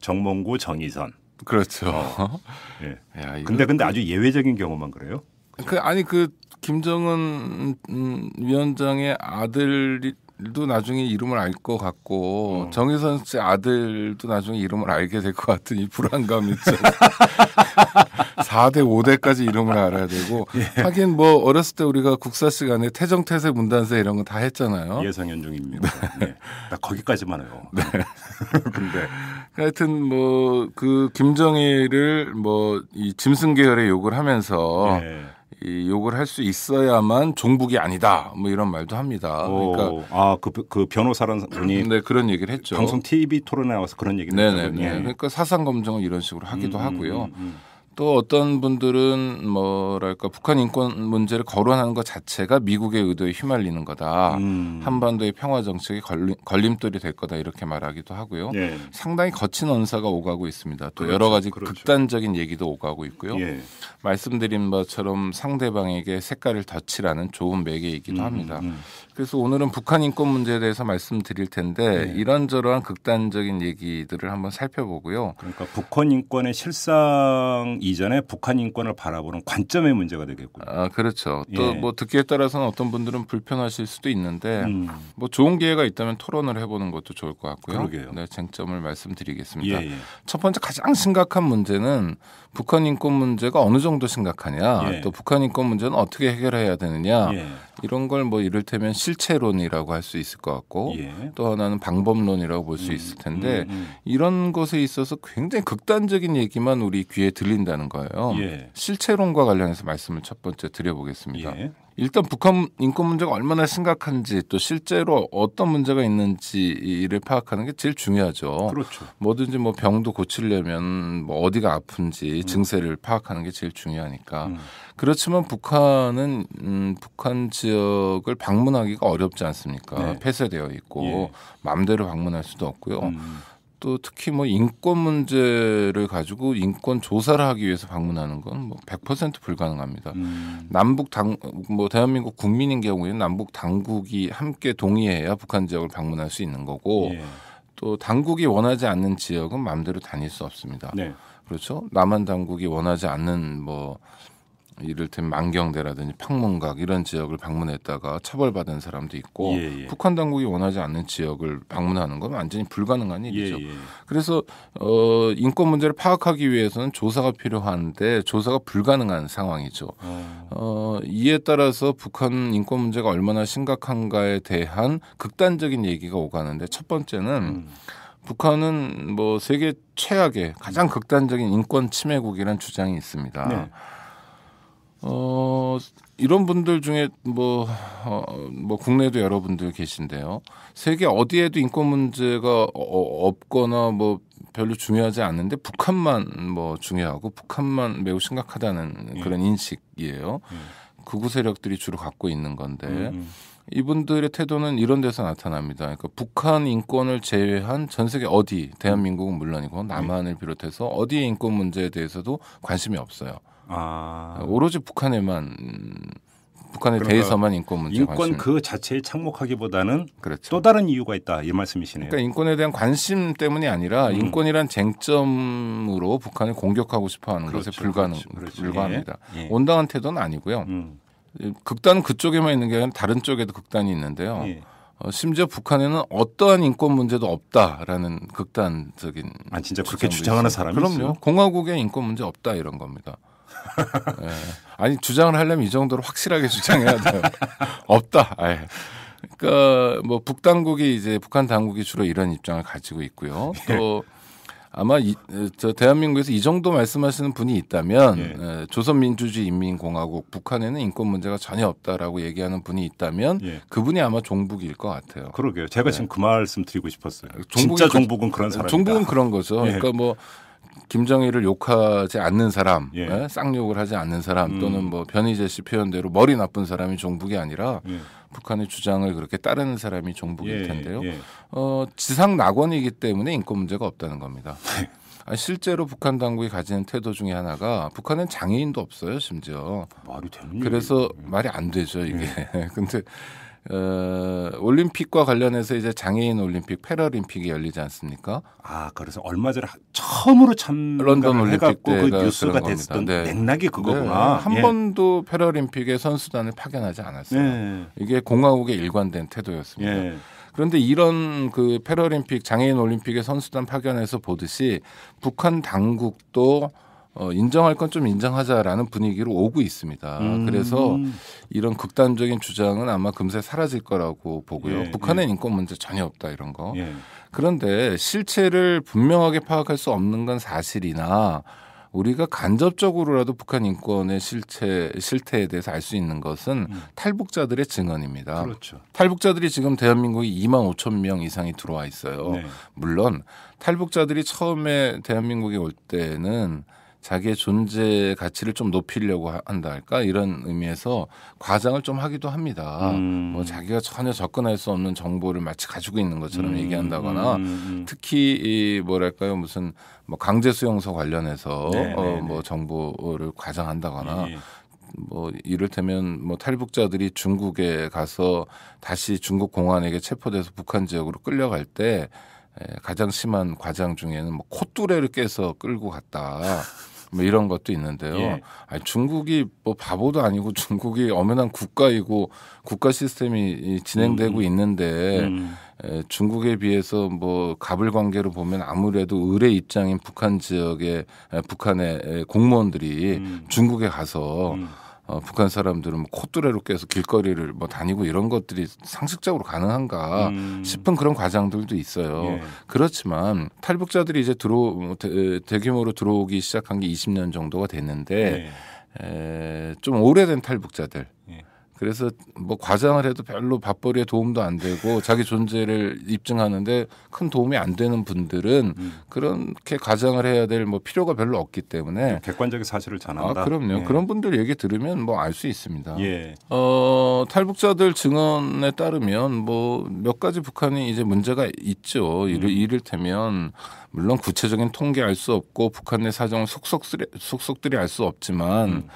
정몽구, 정의선. 그렇죠. 어. 예. 야, 근데 근데 아주 예외적인 경우만 그래요? 그 아니 그 김정은 음, 위원장의 아들이 들도 나중에 이름을 알 것 같고 음. 정혜선 씨 아들도 나중에 이름을 알게 될 것 같은 이 불안감 이 있죠. 4대 5대까지 이름을 알아야 되고 예. 하긴 뭐 어렸을 때 우리가 국사 시간에 태정 태세 문단세 이런 거 다 했잖아요. 예상연중입니다. 네. 나 거기까지만 해요. 네. 근데 하여튼 뭐 그 김정일을 뭐이 짐승 계열의 욕을 하면서 예. 이 욕을 할 수 있어야만 종북이 아니다. 뭐 이런 말도 합니다. 그러니까 아그 그 변호사라는 분이 네 그런 얘기를 했죠. 방송 TV 토론에 나와서 그런 얘기를 네, 네, 했거든요. 네. 예. 그러니까 사상 검증을 이런 식으로 하기도 음, 음 하고요. 음, 음, 또 어떤 분들은 뭐랄까 북한 인권 문제를 거론하는 것 자체가 미국의 의도에 휘말리는 거다. 음. 한반도의 평화 정책이 걸림, 돌이될 거다 이렇게 말하기도 하고요. 예. 상당히 거친 언사가 오가고 있습니다. 또 그렇죠, 여러 가지 그렇죠. 극단적인 얘기도 오가고 있고요. 예. 말씀드린 것처럼 상대방에게 색깔을 덧칠하는 좋은 매개이기도 음, 합니다. 음. 그래서 오늘은 북한 인권 문제에 대해서 말씀드릴 텐데 네. 이런저런 극단적인 얘기들을 한번 살펴보고요. 그러니까 북한 인권의 실상 이전에 북한 인권을 바라보는 관점의 문제가 되겠군요. 아 그렇죠. 또뭐 예. 뭐 듣기에 따라서는 어떤 분들은 불편하실 수도 있는데 음. 뭐 좋은 기회가 있다면 토론을 해보는 것도 좋을 것 같고요. 그러게요. 네, 쟁점을 말씀드리겠습니다. 예, 예. 첫 번째 가장 심각한 문제는 북한 인권 문제가 어느 정도 심각하냐, 예. 또 북한 인권 문제는 어떻게 해결해야 되느냐. 예. 이런 걸 뭐 이를테면 실체론이라고 할 수 있을 것 같고 예. 또 하나는 방법론이라고 볼수 음, 있을 텐데 음, 음. 이런 것에 있어서 굉장히 극단적인 얘기만 우리 귀에 들린다는 거예요. 예. 실체론과 관련해서 말씀을 첫 번째 드려보겠습니다. 예. 일단 북한 인권 문제가 얼마나 심각한지 또 실제로 어떤 문제가 있는지를 파악하는 게 제일 중요하죠. 그렇죠. 뭐든지 뭐 병도 고치려면 뭐 어디가 아픈지 음. 증세를 파악하는 게 제일 중요하니까. 음. 그렇지만 북한은 음, 북한 지역을 방문하기가 어렵지 않습니까? 네. 폐쇄되어 있고 예. 마음대로 방문할 수도 없고요. 음. 또 특히 뭐 인권 문제를 가지고 인권 조사를 하기 위해서 방문하는 건 뭐 100% 불가능합니다. 음. 남북 당 뭐 대한민국 국민인 경우에는 남북 당국이 함께 동의해야 북한 지역을 방문할 수 있는 거고 예. 또 당국이 원하지 않는 지역은 마음대로 다닐 수 없습니다. 네. 그렇죠? 남한 당국이 원하지 않는 뭐 이를테면 만경대라든지 판문각 이런 지역을 방문했다가 처벌받은 사람도 있고 예, 예. 북한 당국이 원하지 않는 지역을 방문하는 건 완전히 불가능한 일이죠. 예, 예. 그래서 어 인권 문제를 파악하기 위해서는 조사가 필요한데 조사가 불가능한 상황이죠. 어. 어 이에 따라서 북한 인권 문제가 얼마나 심각한가에 대한 극단적인 얘기가 오가는데 첫 번째는 음. 북한은 뭐 세계 최악의 가장 음. 극단적인 인권 침해국이라는 주장이 있습니다. 네. 어, 이런 분들 중에 뭐, 어, 뭐 국내도 에 여러분들 계신데요. 세계 어디에도 인권 문제가 어, 없거나 뭐 별로 중요하지 않는데 북한만 뭐 중요하고 북한만 매우 심각하다는 예. 그런 인식이에요. 극우 세력들이 주로 갖고 있는 건데 음, 음. 이분들의 태도는 이런 데서 나타납니다. 그러니까 북한 인권을 제외한 전 세계 어디 대한민국은 물론이고 예. 남한을 비롯해서 어디에 인권 문제에 대해서도 관심이 없어요. 아. 오로지 북한에만 북한에 그러니까 대해서만 인권 문제 인권 관심. 그 자체에 착목하기보다는 그렇죠. 또 다른 이유가 있다 이 말씀이시네요. 그러니까 인권에 대한 관심 때문이 아니라 음. 인권이란 쟁점으로 북한을 공격하고 싶어하는 그렇죠. 것에 불가능 그렇죠, 그렇죠. 불과합니다. 예. 예. 온당한 태도는 아니고요. 음. 극단 그쪽에만 있는 게 아니라 다른 쪽에도 극단이 있는데요. 예. 어, 심지어 북한에는 어떠한 인권 문제도 없다라는 극단적인 아 진짜 그렇게 주장하는 사람이 그럼요. 있어요? 공화국에 인권 문제 없다 이런 겁니다. 예. 아니 주장을 하려면 이 정도로 확실하게 주장해야 돼요. 없다. 아예. 그러니까 뭐 북당국이 이제 북한 당국이 주로 이런 입장을 가지고 있고요. 예. 또 아마 이, 저 대한민국에서 이 정도 말씀하시는 분이 있다면 예. 예 조선민주주의인민공화국 북한에는 인권 문제가 전혀 없다라고 얘기하는 분이 있다면 예. 그분이 아마 종북일 것 같아요. 그러게요. 제가 네. 지금 그 말씀 드리고 싶었어요. 종북이, 진짜 그 종북은 그런 사람. 종북은 그런 거죠. 예. 그러니까 뭐 김정일을 욕하지 않는 사람, 예. 네? 쌍욕을 하지 않는 사람 음. 또는 뭐 변희재 씨 표현대로 머리 나쁜 사람이 종북이 아니라 예. 북한의 주장을 그렇게 따르는 사람이 종북일 예, 예, 텐데요. 예. 어, 지상 낙원이기 때문에 인권 문제가 없다는 겁니다. 아, 실제로 북한 당국이 가지는 태도 중에 하나가 북한은 장애인도 없어요, 심지어. 말이 되는 그래서 얘기예요. 말이 안 되죠, 이게. 근데 어, 올림픽과 관련해서 이제 장애인 올림픽, 패럴림픽이 열리지 않습니까? 아, 그래서 얼마 전에 처음으로 참 런던 올림픽 때그 뉴스가 됐던 네. 맥락이 그거구나. 네. 한 예. 번도 패럴림픽에 선수단을 파견하지 않았어요. 네. 이게 공화국의 일관된 태도였습니다. 예. 그런데 이런 그 패럴림픽 장애인 올림픽의 선수단 파견에서 보듯이 북한 당국도 어, 인정할 건 좀 인정하자라는 분위기로 오고 있습니다. 음. 그래서 이런 극단적인 주장은 아마 금세 사라질 거라고 보고요. 예, 북한의 예. 인권 문제 전혀 없다 이런 거. 예. 그런데 실체를 분명하게 파악할 수 없는 건 사실이나 우리가 간접적으로라도 북한 인권의 실체 실태에 대해서 알 수 있는 것은 음. 탈북자들의 증언입니다. 그렇죠. 탈북자들이 지금 대한민국에 2만 5천 명 이상이 들어와 있어요. 네. 물론 탈북자들이 처음에 대한민국에 올 때는 자기의 존재 가치를 좀 높이려고 한다 할까 이런 의미에서 과장을 좀 하기도 합니다. 음. 뭐 자기가 전혀 접근할 수 없는 정보를 마치 가지고 있는 것처럼 음. 얘기한다거나 음. 음. 특히 이 뭐랄까요 무슨 뭐 강제 수용소 관련해서 네, 네, 어, 네. 뭐 정보를 과장한다거나 네. 뭐 이를테면 뭐 탈북자들이 중국에 가서 다시 중국 공안에게 체포돼서 북한 지역으로 끌려갈 때 가장 심한 과장 중에는 뭐 콧뚜레를 깨서 끌고 갔다. 뭐 이런 것도 있는데요. 예. 아니, 중국이 뭐 바보도 아니고 중국이 엄연한 국가이고 국가 시스템이 진행되고 음. 있는데 음. 에, 중국에 비해서 뭐 갑을 관계로 보면 아무래도 의뢰 입장인 북한 지역의 북한의 공무원들이 음. 중국에 가서 음. 어, 북한 사람들은 뭐 콧뚜레로 깨서 길거리를 뭐 다니고 이런 것들이 상식적으로 가능한가 음. 싶은 그런 과정들도 있어요. 예. 그렇지만 탈북자들이 이제 들어 대, 대규모로 들어오기 시작한 게 20년 정도가 됐는데 예. 에, 좀 오래된 탈북자들. 예. 그래서 뭐 과장을 해도 별로 밥벌이에 도움도 안 되고 자기 존재를 입증하는데 큰 도움이 안 되는 분들은 음. 그렇게 과장을 해야 될 뭐 필요가 별로 없기 때문에 객관적인 사실을 전한다. 아, 그럼요. 예. 그런 분들 얘기 들으면 뭐 알 수 있습니다. 예. 어, 탈북자들 증언에 따르면 뭐 몇 가지 북한이 이제 문제가 있죠. 이를, 음. 이를테면 물론 구체적인 통계 알 수 없고 북한 내 사정은 속속들이, 속속들이 알 수 없지만 음.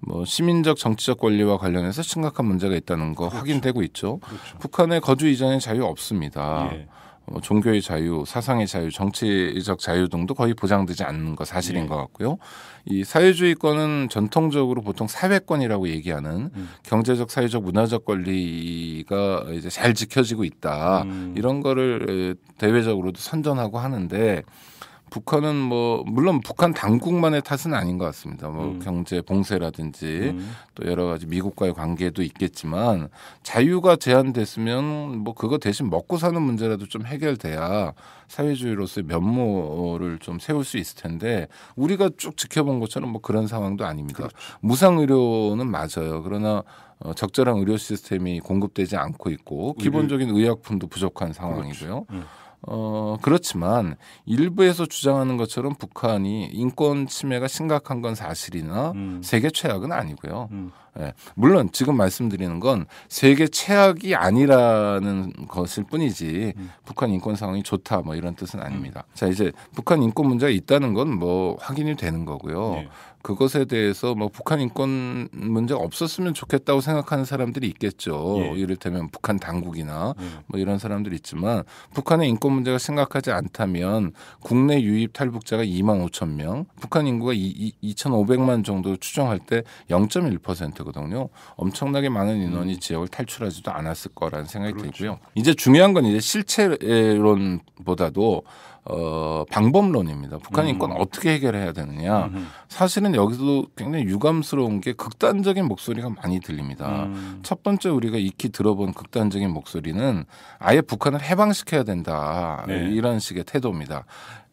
뭐 시민적 정치적 권리와 관련해서 심각한 문제가 있다는 거 그렇죠. 확인되고 있죠. 그렇죠. 북한의 거주 이전의 자유 없습니다. 예. 어, 종교의 자유, 사상의 자유, 정치적 자유 등도 거의 보장되지 않는 거 사실인 예. 것 같고요. 이 사회주의권은 전통적으로 보통 사회권이라고 얘기하는 음. 경제적, 사회적, 문화적 권리가 이제 잘 지켜지고 있다. 음. 이런 거를 대외적으로도 선전하고 하는데 북한은 뭐 물론 북한 당국만의 탓은 아닌 것 같습니다. 뭐 음. 경제 봉쇄라든지 음. 또 여러 가지 미국과의 관계도 있겠지만 자유가 제한됐으면 뭐 그거 대신 먹고 사는 문제라도 좀 해결돼야 사회주의로서의 면모를 좀 세울 수 있을 텐데 우리가 쭉 지켜본 것처럼 뭐 그런 상황도 아닙니다. 그렇죠. 무상 의료는 맞아요. 그러나 어, 적절한 의료 시스템이 공급되지 않고 있고 기본적인 의약품도 부족한 상황이고요. 그렇죠. 음. 어, 그렇지만 일부에서 주장하는 것처럼 북한이 인권 침해가 심각한 건 사실이나 음. 세계 최악은 아니고요. 음. 예, 물론 지금 말씀드리는 건 세계 최악이 아니라는 것일 뿐이지 음. 북한 인권 상황이 좋다 뭐 이런 뜻은 아닙니다. 음. 자 이제 북한 인권 문제가 있다는 건 뭐 확인이 되는 거고요. 네. 그것에 대해서 뭐 북한 인권 문제가 없었으면 좋겠다고 생각하는 사람들이 있겠죠. 예. 이를테면 북한 당국이나 예. 뭐 이런 사람들이 있지만 북한의 인권 문제가 심각하지 않다면 국내 유입 탈북자가 2만 5천 명, 북한 인구가 2, 2,500만 정도 추정할 때 0.1%거든요. 엄청나게 많은 인원이 음. 지역을 탈출하지도 않았을 거라는 생각이 그렇죠. 들고요. 이제 중요한 건 이제 실체론보다도 어, 방법론입니다. 북한 인권 음. 어떻게 해결해야 되느냐. 음. 사실은 여기서도 굉장히 유감스러운 게 극단적인 목소리가 많이 들립니다. 음. 첫 번째 우리가 익히 들어본 극단적인 목소리는 아예 북한을 해방시켜야 된다. 네. 이런 식의 태도입니다.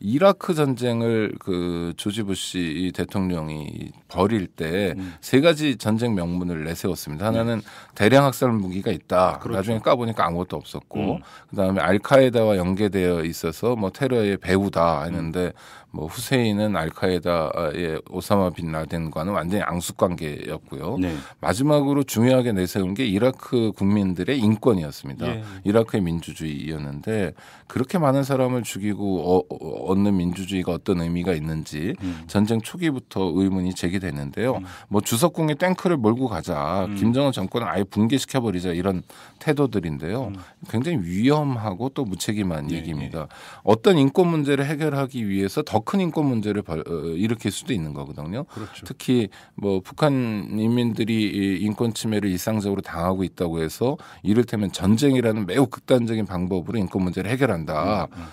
이라크 전쟁을 그 조지 부시 대통령이 벌일 때세 음. 가지 전쟁 명문을 내세웠습니다. 네. 하나는 네. 대량 학살 무기가 있다. 그렇죠. 나중에 까보니까 아무것도 없었고 음. 그다음에 알카에다와 연계되어 있어서 뭐 테러의 배우다 했는데 음. 뭐 후세인은 알카에다의 오사마 빈 라덴과는 완전히 앙숙 관계였고요. 네. 마지막으로 중요하게 내세운 게 이라크 국민들의 인권이었습니다. 예. 이라크의 민주주의였는데 그렇게 많은 사람을 죽이고 어, 얻는 민주주의가 어떤 의미가 있는지 음. 전쟁 초기부터 의문이 제기됐는데요. 음. 뭐 주석궁에 탱크를 몰고 가자, 음. 김정은 정권을 아예 붕괴시켜 버리자 이런 태도들인데요. 음. 굉장히 위험하고 또 무책임한 예. 얘기입니다. 예. 어떤 인권 문제를 해결하기 위해서 더큰 인권 문제를 어, 일으킬 수도 있는 거거든요. 그렇죠. 특히 뭐 북한 인민들이 인권 침해를 일상적으로 당하고 있다고 해서 이를테면 전쟁이라는 매우 극단적인 방법으로 인권 문제를 해결한다. 음, 음.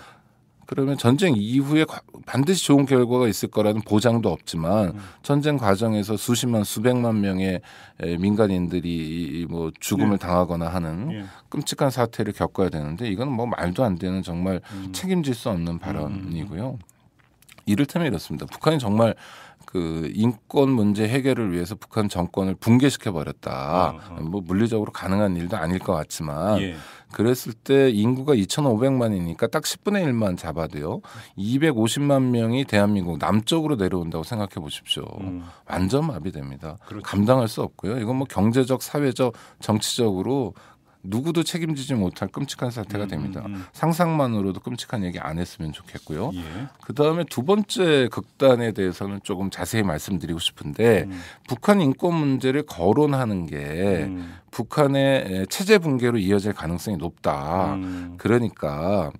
그러면 전쟁 이후에 반드시 좋은 결과가 있을 거라는 보장도 없지만 음. 전쟁 과정에서 수십만 수백만 명의 민간인들이 뭐 죽음을 네. 당하거나 하는 네. 끔찍한 사태를 겪어야 되는데 이건 뭐 말도 안 되는 정말 음. 책임질 수 없는 발언이고요. 음, 음, 음. 이를테면 이렇습니다. 북한이 정말 그 인권 문제 해결을 위해서 북한 정권을 붕괴시켜 버렸다. 어, 어. 뭐 물리적으로 가능한 일도 아닐 것 같지만 예. 그랬을 때 인구가 2,500만이니까 딱 10분의 1만 잡아도요. 250만 명이 대한민국 남쪽으로 내려온다고 생각해 보십시오. 음. 완전 마비됩니다. 그렇죠. 감당할 수 없고요. 이건 뭐 경제적, 사회적, 정치적으로 누구도 책임지지 못할 끔찍한 사태가 음, 됩니다. 음, 음. 상상만으로도 끔찍한 얘기 안 했으면 좋겠고요. 예. 그 다음에 두 번째 극단에 대해서는 조금 자세히 말씀드리고 싶은데 음. 북한 인권 문제를 거론하는 게 음. 북한의 체제 붕괴로 이어질 가능성이 높다. 그러니까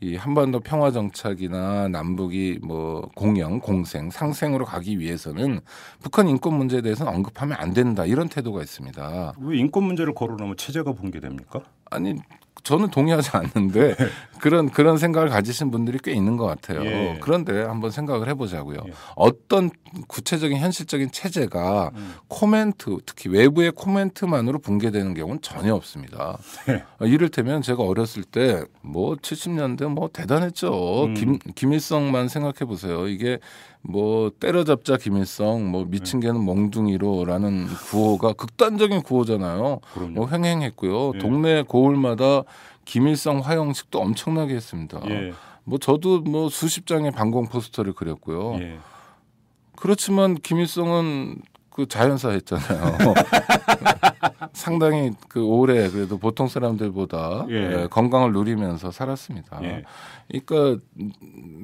이 한반도 평화 정착이나 남북이 뭐 공영, 공생, 상생으로 가기 위해서는 북한 인권 문제에 대해서는 언급하면 안 된다 이런 태도가 있습니다. 왜 인권 문제를 거론하면 체제가 붕괴됩니까? 아니 저는 동의하지 않는데 네. 그런 그런 생각을 가지신 분들이 꽤 있는 것 같아요. 예. 그런데 한번 생각을 해보자고요. 예. 어떤 구체적인 현실적인 체제가 음. 코멘트 특히 외부의 코멘트만으로 붕괴되는 경우는 전혀 없습니다. 네. 아, 이를테면 제가 어렸을 때 뭐 70년대 뭐 대단했죠. 음. 김 김일성만 생각해 보세요. 이게 뭐 때려잡자 김일성 뭐 네. 미친 개는 멍둥이로라는 구호가 극단적인 구호잖아요. 그럼요. 뭐 횡행했고요. 예. 동네 고을마다 김일성 화형식도 엄청나게 했습니다. 예. 뭐 저도 뭐 수십 장의 방공 포스터를 그렸고요. 예. 그렇지만 김일성은 그 자연사 했잖아요. 상당히 그 오래 그래도 보통 사람들보다 예. 네, 건강을 누리면서 살았습니다. 예. 그러니까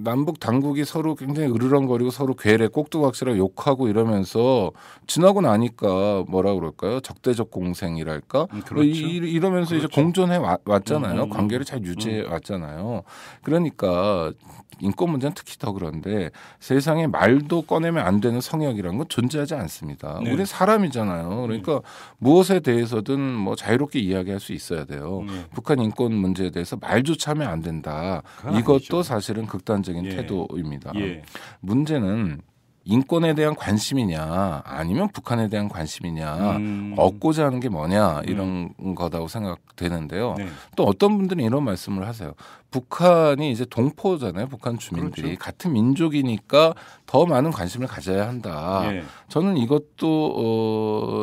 남북 당국이 서로 굉장히 으르렁거리고 서로 괴뢰 꼭두각시라 욕하고 이러면서 지나고 나니까 뭐라 그럴까요? 적대적 공생이랄까? 음, 뭐 그렇죠. 이, 러면서 그렇죠. 이제 공존해 왔잖아요. 음, 음, 음, 관계를 잘 유지해 음. 왔잖아요. 그러니까 인권 문제는 특히 더 그런데 세상에 말도 꺼내면 안 되는 성역이라는 건 존재하지 않습니다. 있습니다. 네. 우리 사람이잖아요. 그러니까 네. 무엇에 대해서든 뭐 자유롭게 이야기할 수 있어야 돼요. 네. 북한 인권 문제에 대해서 말조차 하면 안 된다. 이것도 아니죠. 사실은 극단적인 예. 태도입니다. 예. 문제는 인권에 대한 관심이냐 아니면 북한에 대한 관심이냐 음. 얻고자 하는 게 뭐냐 이런 음. 거다고 생각되는데요. 네. 또 어떤 분들은 이런 말씀을 하세요. 북한이 이제 동포잖아요. 북한 주민들이 그렇죠. 같은 민족이니까 더 많은 관심을 가져야 한다. 예. 저는 이것도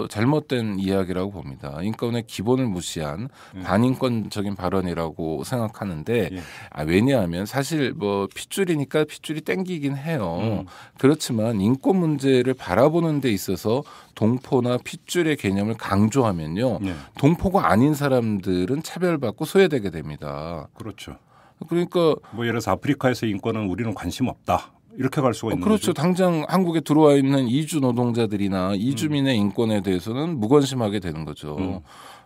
어, 잘못된 이야기라고 봅니다. 인권의 기본을 무시한 예. 반인권적인 발언이라고 생각하는데 예. 아, 왜냐하면 사실 뭐 핏줄이니까 핏줄이 땡기긴 해요. 음. 그렇지만 인권 문제를 바라보는 데 있어서 동포나 핏줄의 개념을 강조하면요. 예. 동포가 아닌 사람들은 차별받고 소외되게 됩니다. 그렇죠. 그러니까 뭐 예를 들어서 아프리카에서 인권은 우리는 관심 없다. 이렇게 갈 수가 어, 있는 그렇죠. 거죠? 당장 한국에 들어와 있는 이주 노동자들이나 이주민의 음. 인권에 대해서는 무관심하게 되는 거죠. 음.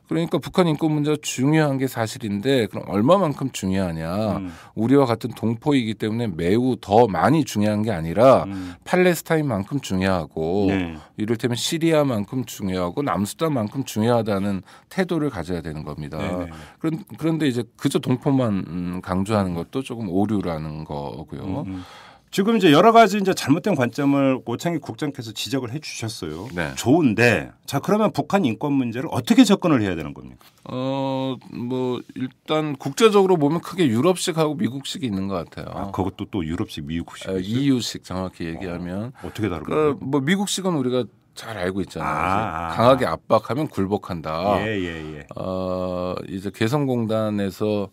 그러니까 북한 인권 문제 중요한 게 사실인데 그럼 얼마만큼 중요하냐. 음. 우리와 같은 동포이기 때문에 매우 더 많이 중요한 게 아니라 음. 팔레스타인만큼 중요하고 네. 이를테면 시리아만큼 중요하고 남수단만큼 중요하다는 태도를 가져야 되는 겁니다. 네, 네. 그런, 그런데 이제 그저 동포만 음, 강조하는 것도 조금 오류라는 거고요. 음, 음. 지금 이제 여러 가지 이제 잘못된 관점을 오창희 국장께서 지적을 해 주셨어요. 네. 좋은데 자 그러면 북한 인권 문제를 어떻게 접근을 해야 되는 겁니까? 어뭐 일단 국제적으로 보면 크게 유럽식하고 미국식이 있는 것 같아요. 아 그것도 또 유럽식 미국식 에, 어, EU식 정확히 어, 얘기하면 어, 떻게 다른 그러니까 거예요? 그러니까 뭐 미국식은 우리가 잘 알고 있잖아요. 아, 아, 아. 강하게 압박하면 굴복한다. 예, 예, 예. 어, 이제 개성공단에서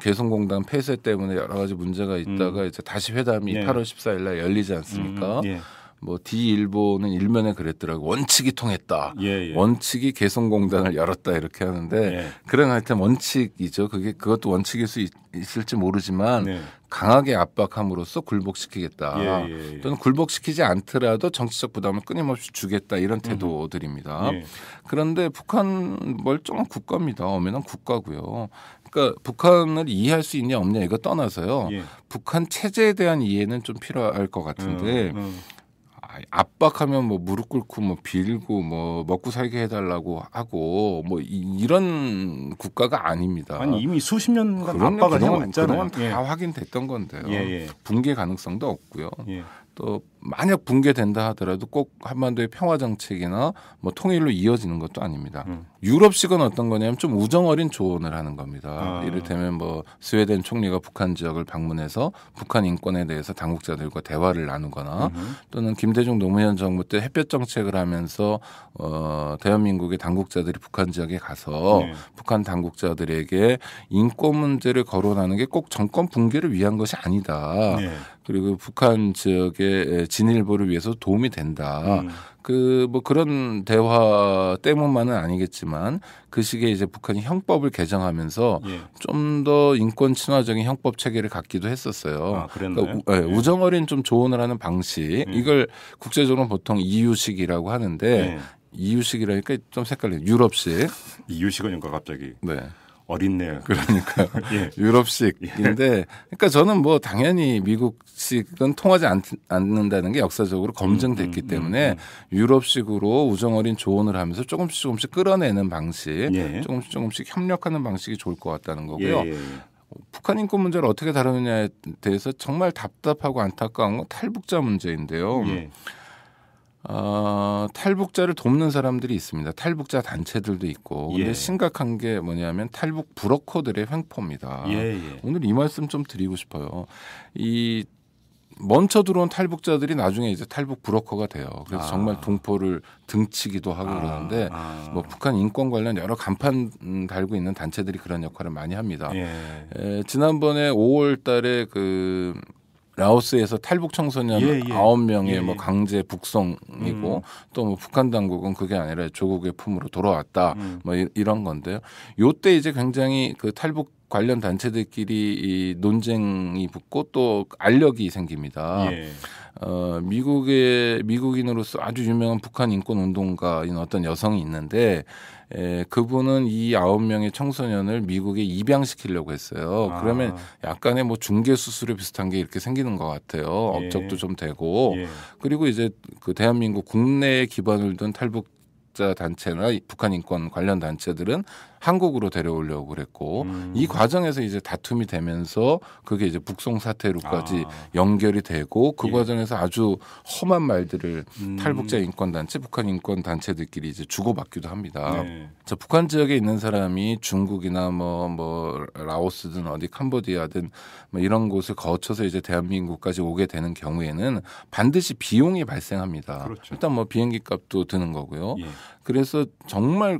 개성공단 폐쇄 때문에 여러 가지 문제가 있다가 음. 이제 다시 회담이 네. 8월 14일 날 열리지 않습니까? 음, 예. 뭐 디일보는 일면에 그랬더라고 원칙이 통했다. 예, 예. 원칙이 개성공단을 열었다 이렇게 하는데 예. 그런 하여튼 원칙이죠. 그게 그것도 원칙일 수 있, 을지 모르지만 네. 강하게 압박함으로써 굴복시키겠다. 예, 예, 예. 또는 굴복시키지 않더라도 정치적 부담을 끊임없이 주겠다 이런 음. 태도들입니다. 그런데 북한 멀쩡한 국가입니다. 엄면한 국가고요. 그러니까 북한을 이해할 수 있냐 없냐 이거 떠나서요. 북한 체제에 대한 이해는 좀 필요할 것 같은데. 음, 음. 압박하면 뭐 무릎 꿇고 뭐 빌고 뭐 먹고 살게 해달라고 하고 뭐 이, 런 국가가 아닙니다. 아니 이미 수십 년간 압박을 그동안, 그동다 예. 확인됐던 건데요. 예, 예. 붕괴 가능성도 없고요. 예. 또 만약 붕괴된다 하더라도 꼭 한반도의 평화 정책이나 뭐 통일로 이어지는 것도 아닙니다. 음. 유럽식은 어떤 거냐면 좀 우정어린 조언을 하는 겁니다. 아. 이를테면 뭐 스웨덴 총리가 북한 지역을 방문해서 북한 인권에 대해서 당국자들과 대화를 나누거나 음. 또는 김대중 노무현 정부 때 햇볕 정책을 하면서 어 대한민국의 당국자들이 북한 지역에 가서 네. 북한 당국자들에게 인권 문제를 거론하는 게 꼭 정권 붕괴를 위한 것이 아니다. 네. 그리고 북한 지역의 진일보를 위해서 도움이 된다. 음. 그뭐 그런 대화 때문만은 아니겠지만 그 시기에 이제 북한이 형법을 개정하면서 예. 좀더 인권 친화적인 형법 체계를 갖기도 했었어요. 아, 그랬나요? 그러니까 우, 예. 예. 우정어린 좀 조언을 하는 방식 예. 이걸 국제적으로 보통 이유식이라고 하는데 예. 이유식이라니까 좀 색깔이 유럽식. 이유식은 뭔가 갑자기. 네. 어린네요. 그러니까 예. 유럽식인데 예. 그러니까 저는 뭐 당연히 미국식은 통하지 않, 않는다는 게 역사적으로 검증됐기 음, 음, 때문에 음, 음. 유럽식으로 우정어린 조언을 하면서 조금씩 조금씩 끌어내는 방식, 예. 조금씩 조금씩 협력하는 방식이 좋을 것 같다는 거고요. 예. 예. 북한 인권 문제를 어떻게 다루느냐에 대해서 정말 답답하고 안타까운 건 탈북자 문제인데요. 예. 어, 탈북자를 돕는 사람들이 있습니다. 탈북자 단체들도 있고. 근데 예. 심각한 게 뭐냐면 탈북 브로커들의 횡포입니다. 예예. 예. 오늘 이 말씀 좀 드리고 싶어요. 이 먼저 들어온 탈북자들이 나중에 이제 탈북 브로커가 돼요. 그래서 아. 정말 동포를 등치기도 하고 아. 그러는데 아. 뭐 북한 인권 관련 여러 간판 음, 달고 있는 단체들이 그런 역할을 많이 합니다. 예. 에, 지난번에 5월 달에 그 라오스에서 탈북 청소년 예, 예. 9명의 예, 뭐 예. 강제 북송이고 음. 또뭐 북한 당국은 그게 아니라 조국의 품으로 돌아왔다 음. 뭐 이, 런 건데요. 요때 이제 굉장히 그 탈북 관련 단체들끼리 이 논쟁이 붙고 또 알력이 생깁니다. 예. 어, 미국의 미국인으로서 아주 유명한 북한 인권 운동가인 어떤 여성이 있는데 에, 예, 그분은 이 아홉 명의 청소년을 미국에 입양시키려고 했어요. 아. 그러면 약간의 뭐 중개 수수료 비슷한 게 이렇게 생기는 것 같아요. 예. 업적도 좀 되고 예. 그리고 이제 그 대한민국 국내에 기반을 둔 탈북 자 단체나 북한 인권 관련 단체들은 한국으로 데려오려고 그랬고 음. 이 과정에서 이제 다툼이 되면서 그게 이제 북송 사태로까지 아. 연결이 되고 그 예. 과정에서 아주 험한 말들을 음. 탈북자 인권 단체, 북한 인권 단체들끼리 이제 주고받기도 합니다. 네. 자, 북한 지역에 있는 사람이 중국이나 뭐뭐 뭐 라오스든 어디 캄보디아든 뭐 이런 곳을 거쳐서 이제 대한민국까지 오게 되는 경우에는 반드시 비용이 발생합니다. 그렇죠. 일단 뭐 비행기 값도 드는 거고요. 예. 그래서 정말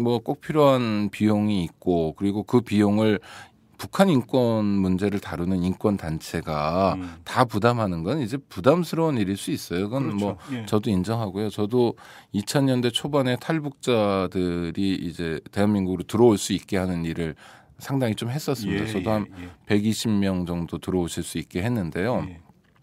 뭐꼭 필요한 비용이 있고 그리고 그 비용을 북한 인권 문제를 다루는 인권 단체가 음. 다 부담하는 건 이제 부담스러운 일일 수 있어요. 그건 그렇죠. 뭐 예. 저도 인정하고요. 저도 2000년대 초반에 탈북자들이 이제 대한민국으로 들어올 수 있게 하는 일을 상당히 좀 했었습니다. 예, 저도 한 예, 120명 예. 정도 들어오실 수 있게 했는데요. 예.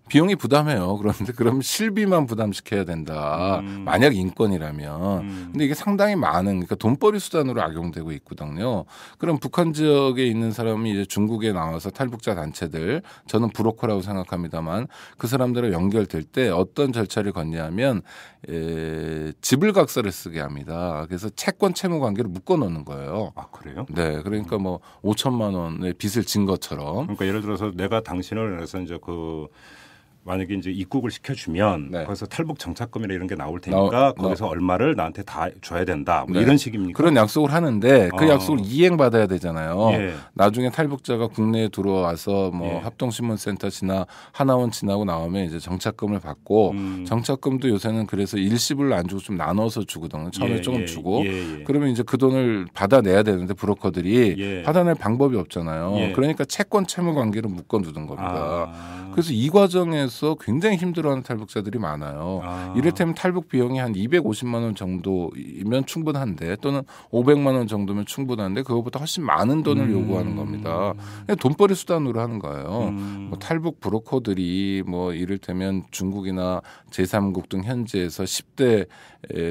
비용이 부담해요. 그런데 그럼 실비만 부담시켜야 된다. 음. 만약 인권이라면. 음. 근데 이게 상당히 많은 그러니까 돈벌이 수단으로 악용되고 있거든요. 그럼 북한 지역에 있는 사람이 이제 중국에 나와서 탈북자 단체들 저는 브로커라고 생각합니다만 그 사람들을 연결될 때 어떤 절차를 건냐하면 에, 지불 각서를 쓰게 합니다. 그래서 채권 채무 관계를 묶어 놓는 거예요. 아, 그래요? 네. 그러니까 음. 뭐 5천만 원의 빚을 진 것처럼. 그러니까 예를 들어서 내가 당신을 해서 이제 그 만약에 이제 입국을 시켜주면 네. 거기서 탈북 정착금이나 이런 게 나올 테니까 나, 거기서 나. 얼마를 나한테 다 줘야 된다 뭐 네. 이런 식입니까? 그런 약속을 하는데 그 어. 약속을 이행받아야 되잖아요. 예. 나중에 탈북자가 국내에 들어와서 뭐 예. 합동신문센터 지나 하나원 지나고 나오면 이제 정착금을 받고 음. 정착금도 요새는 그래서 일시불로 안 주고 좀 나눠서 주거든요. 처음에 예. 조금 예, 주고 예, 예. 그러면 이제 그 돈을 받아내야 되는데 브로커들이 받아낼 방법이 없잖아요. 그러니까 채권 채무 관계를 묶어두는 겁니다. 아. 그래서 이 과정에서 탈북서 굉장히 힘들어하는 탈북자들이 많아요. 아. 이를테면 탈북 비용이 한 250만 원 정도면 이 충분한데 또는 500만 원 정도면 충분한데 그것보다 훨씬 많은 돈을 음. 요구하는 겁니다. 돈벌이 수단으로 하는 거예요. 음. 뭐 탈북 브로커들이 뭐 이를테면 중국이나 제3국 등 현지에서 10대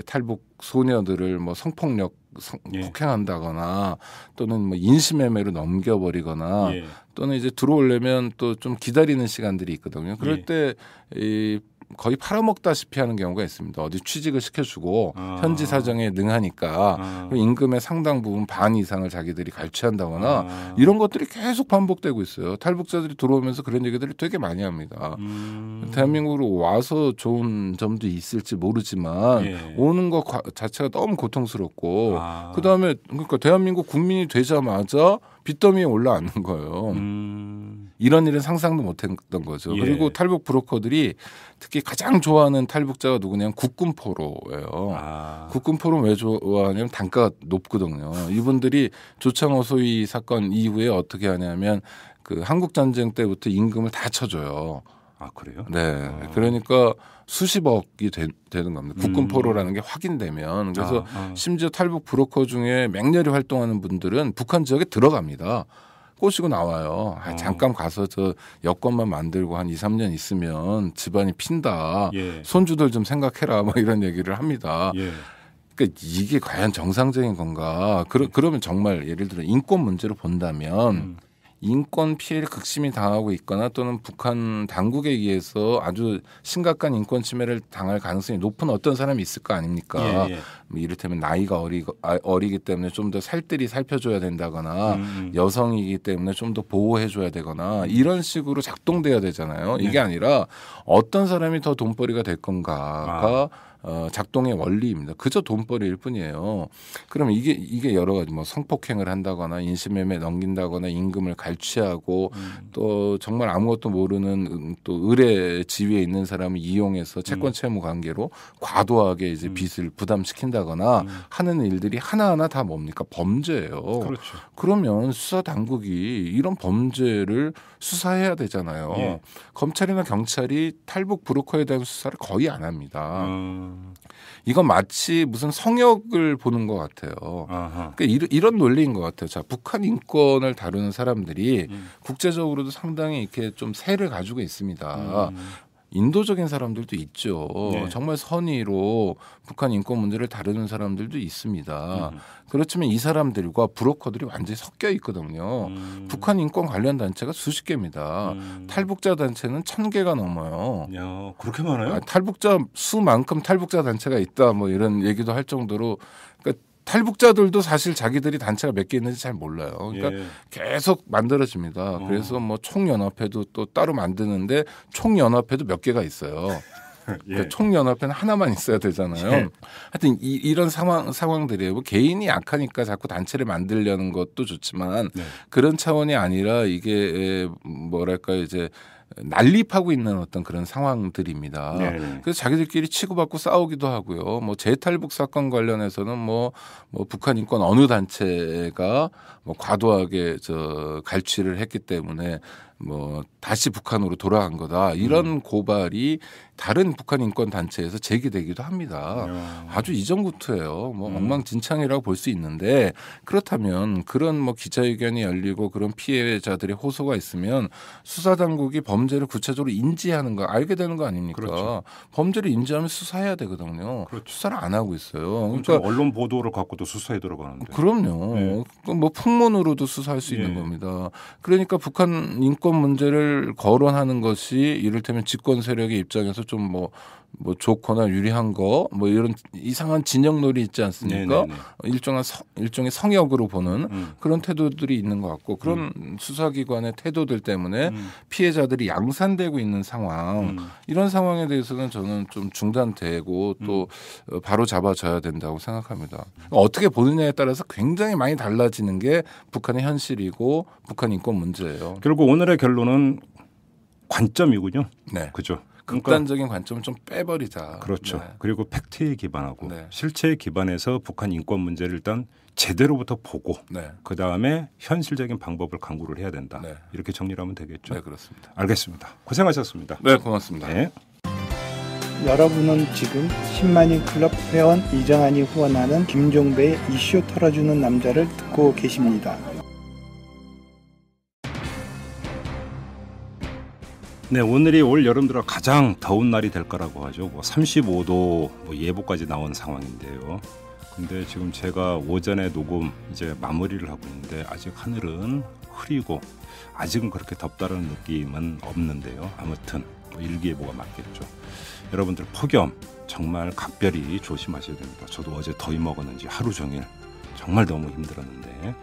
탈북 소녀들을 뭐 성폭력 성, 예. 폭행한다거나 또는 뭐 인신매매로 넘겨버리거나 예. 또는 이제 들어오려면 또 좀 기다리는 시간들이 있거든요. 그럴 예. 때이 거의 팔아먹다시피 하는 경우가 있습니다. 어디 취직을 시켜주고 아. 현지 사정에 능하니까 아. 임금의 상당 부분 반 이상을 자기들이 갈취한다거나 아. 이런 것들이 계속 반복되고 있어요. 탈북자들이 들어오면서 그런 얘기들을 되게 많이 합니다. 음. 대한민국으로 와서 좋은 점도 있을지 모르지만 예. 오는 것 자체가 너무 고통스럽고 아. 그다음에 그러니까 대한민국 국민이 되자마자 빚더미에 올라앉는 거예요. 음. 이런 일은 상상도 못했던 거죠. 예. 그리고 탈북 브로커들이 특히 가장 좋아하는 탈북자가 누구냐면 국군포로예요. 아. 국군포로 왜 좋아하냐면 단가가 높거든요. 이분들이 조창호 소위 사건 이후에 어떻게 하냐면 그 한국 전쟁 때부터 임금을 다 쳐줘요. 아 그래요? 네. 아. 그러니까 수십억이 되, 는 겁니다. 국군포로라는 음. 게 확인되면 그래서 아, 아. 심지어 탈북 브로커 중에 맹렬히 활동하는 분들은 북한 지역에 들어갑니다. 꼬시고 나와요. 아, 어. 잠깐 가서 저 여권만 만들고 한 2, 3년 있으면 집안이 핀다. 예. 손주들 좀 생각해라. 뭐 이런 얘기를 합니다. 예. 그러니까 이게 과연 정상적인 건가? 그러, 그러면 정말 예를 들어 인권 문제로 본다면 음. 인권 피해를 극심히 당하고 있거나 또는 북한 당국에 의해서 아주 심각한 인권 침해를 당할 가능성이 높은 어떤 사람이 있을 거 아닙니까? 예, 예. 뭐 이를테면 나이가 어리, 아, 어리기 때문에 좀 더 살뜰히 살펴줘야 된다거나 음. 음. 여성이기 때문에 좀 더 보호해줘야 되거나 음. 이런 식으로 작동돼야 되잖아요. 이게 네. 아니라 어떤 사람이 더 돈벌이가 될 건가가 아. 어, 작동의 원리입니다. 그저 돈벌이일 뿐이에요. 그러면 이게 이게 여러 가지 뭐 성폭행을 한다거나 인신매매 넘긴다거나 임금을 갈취하고 음. 또 정말 아무것도 모르는 음, 또 의뢰 지위에 있는 사람을 이용해서 채권 음. 채무 관계로 과도하게 이제 음. 빚을 부담시킨다거나 하는 일들이 하나하나 다 뭡니까 범죄예요. 그렇죠. 그러면 수사 당국이 이런 범죄를 수사해야 되잖아요. 예. 검찰이나 경찰이 탈북 브로커에 대한 수사를 거의 안 합니다. 음. 이건 마치 무슨 성역을 보는 것 같아요. 그러니까 이런, 이런 논리인 것 같아요. 자, 북한 인권을 다루는 사람들이 음. 국제적으로도 상당히 이렇게 좀 세를 가지고 있습니다. 음. 인도적인 사람들도 있죠. 네. 정말 선의로 북한 인권 문제를 다루는 사람들도 있습니다. 음. 그렇지만 이 사람들과 브로커들이 완전히 섞여 있거든요. 음. 북한 인권 관련 단체가 수십 개입니다. 음. 탈북자 단체는 천 개가 넘어요. 야, 그렇게 많아요? 아, 탈북자 수만큼 탈북자 단체가 있다 뭐 이런 얘기도 할 정도로 탈북자들도 사실 자기들이 단체가 몇 개 있는지 잘 몰라요. 그러니까 예. 계속 만들어집니다. 어. 그래서 뭐 총연합회도 또 따로 만드는데 총연합회도 몇 개가 있어요. 예. 그 총연합회는 하나만 있어야 되잖아요. 예. 하여튼 이, 이런 상황 상황들이에요. 뭐 개인이 약하니까 자꾸 단체를 만들려는 것도 좋지만 네. 그런 차원이 아니라 이게 뭐랄까 이제 난립하고 있는 어떤 그런 상황들입니다. 네네. 그래서 자기들끼리 치고받고 싸우기도 하고요. 뭐 재탈북 사건 관련해서는 뭐, 뭐 북한 인권 어느 단체가 뭐 과도하게 저 갈취를 했기 때문에 뭐 다시 북한으로 돌아간 거다 이런 음. 고발이 다른 북한 인권 단체에서 제기되기도 합니다. 야. 네. 아주 이전부터예요. 뭐 음. 엉망진창이라고 볼 수 있는데 그렇다면 그런 뭐 기자회견이 열리고 그런 피해자들의 호소가 있으면 수사 당국이 범죄를 구체적으로 인지하는 거 알게 되는 거 아닙니까? 그렇죠. 범죄를 인지하면 수사해야 되거든요. 그렇죠. 수사를 안 하고 있어요. 그러니까 언론 보도를 갖고도 수사에 들어가는데. 그럼요. 네. 뭐 풍문으로도 수사할 수 예. 있는 겁니다. 그러니까 북한 인권 문제를 거론하는 것이 이를테면 집권 세력의 입장에서 좀뭐뭐 뭐 좋거나 유리한 거 뭐 이런 이상한 진영놀이 있지 않습니까? 네네네. 일정한 성, 일종의 성역으로 보는 음. 그런 태도들이 있는 것 같고 그런 음. 수사기관의 태도들 때문에 음. 피해자들이 양산되고 있는 상황 음. 이런 상황에 대해서는 저는 좀 중단되고 또 음. 어, 바로 잡아줘야 된다고 생각합니다. 그러니까 어떻게 보느냐에 따라서 굉장히 많이 달라지는 게 북한의 현실이고 북한 인권 문제예요. 결국 오늘의 결론은 관점이군요. 네. 그죠. 그러니까 극단적인 관점을 좀 빼버리자. 그렇죠. 네. 그리고 팩트에 기반하고 네. 실체에 기반해서 북한 인권 문제를 일단 제대로부터 보고 네. 그 다음에 현실적인 방법을 강구를 해야 된다. 네. 이렇게 정리하면 되겠죠. 네, 그렇습니다. 알겠습니다. 고생하셨습니다. 네, 고맙습니다. 네. 여러분은 지금 10만인 클럽 회원 이정환이 후원하는 김종배의 이슈 털어주는 남자를 듣고 계십니다. 네, 오늘이 올 여름 들어 가장 더운 날이 될 거라고 하죠. 뭐 35도 뭐 예보까지 나온 상황인데요. 근데 지금 제가 오전에 녹음 이제 마무리를 하고 있는데 아직 하늘은 흐리고 아직은 그렇게 덥다는 느낌은 없는데요. 아무튼 뭐 일기예보가 맞겠죠. 여러분들 폭염 정말 각별히 조심하셔야 됩니다. 저도 어제 더위 먹었는지 하루 종일 정말 너무 힘들었는데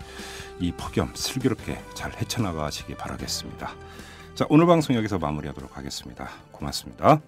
이 폭염 슬기롭게 잘 헤쳐나가시기 바라겠습니다. 자, 오늘 방송 여기서 마무리하도록 하겠습니다. 고맙습니다.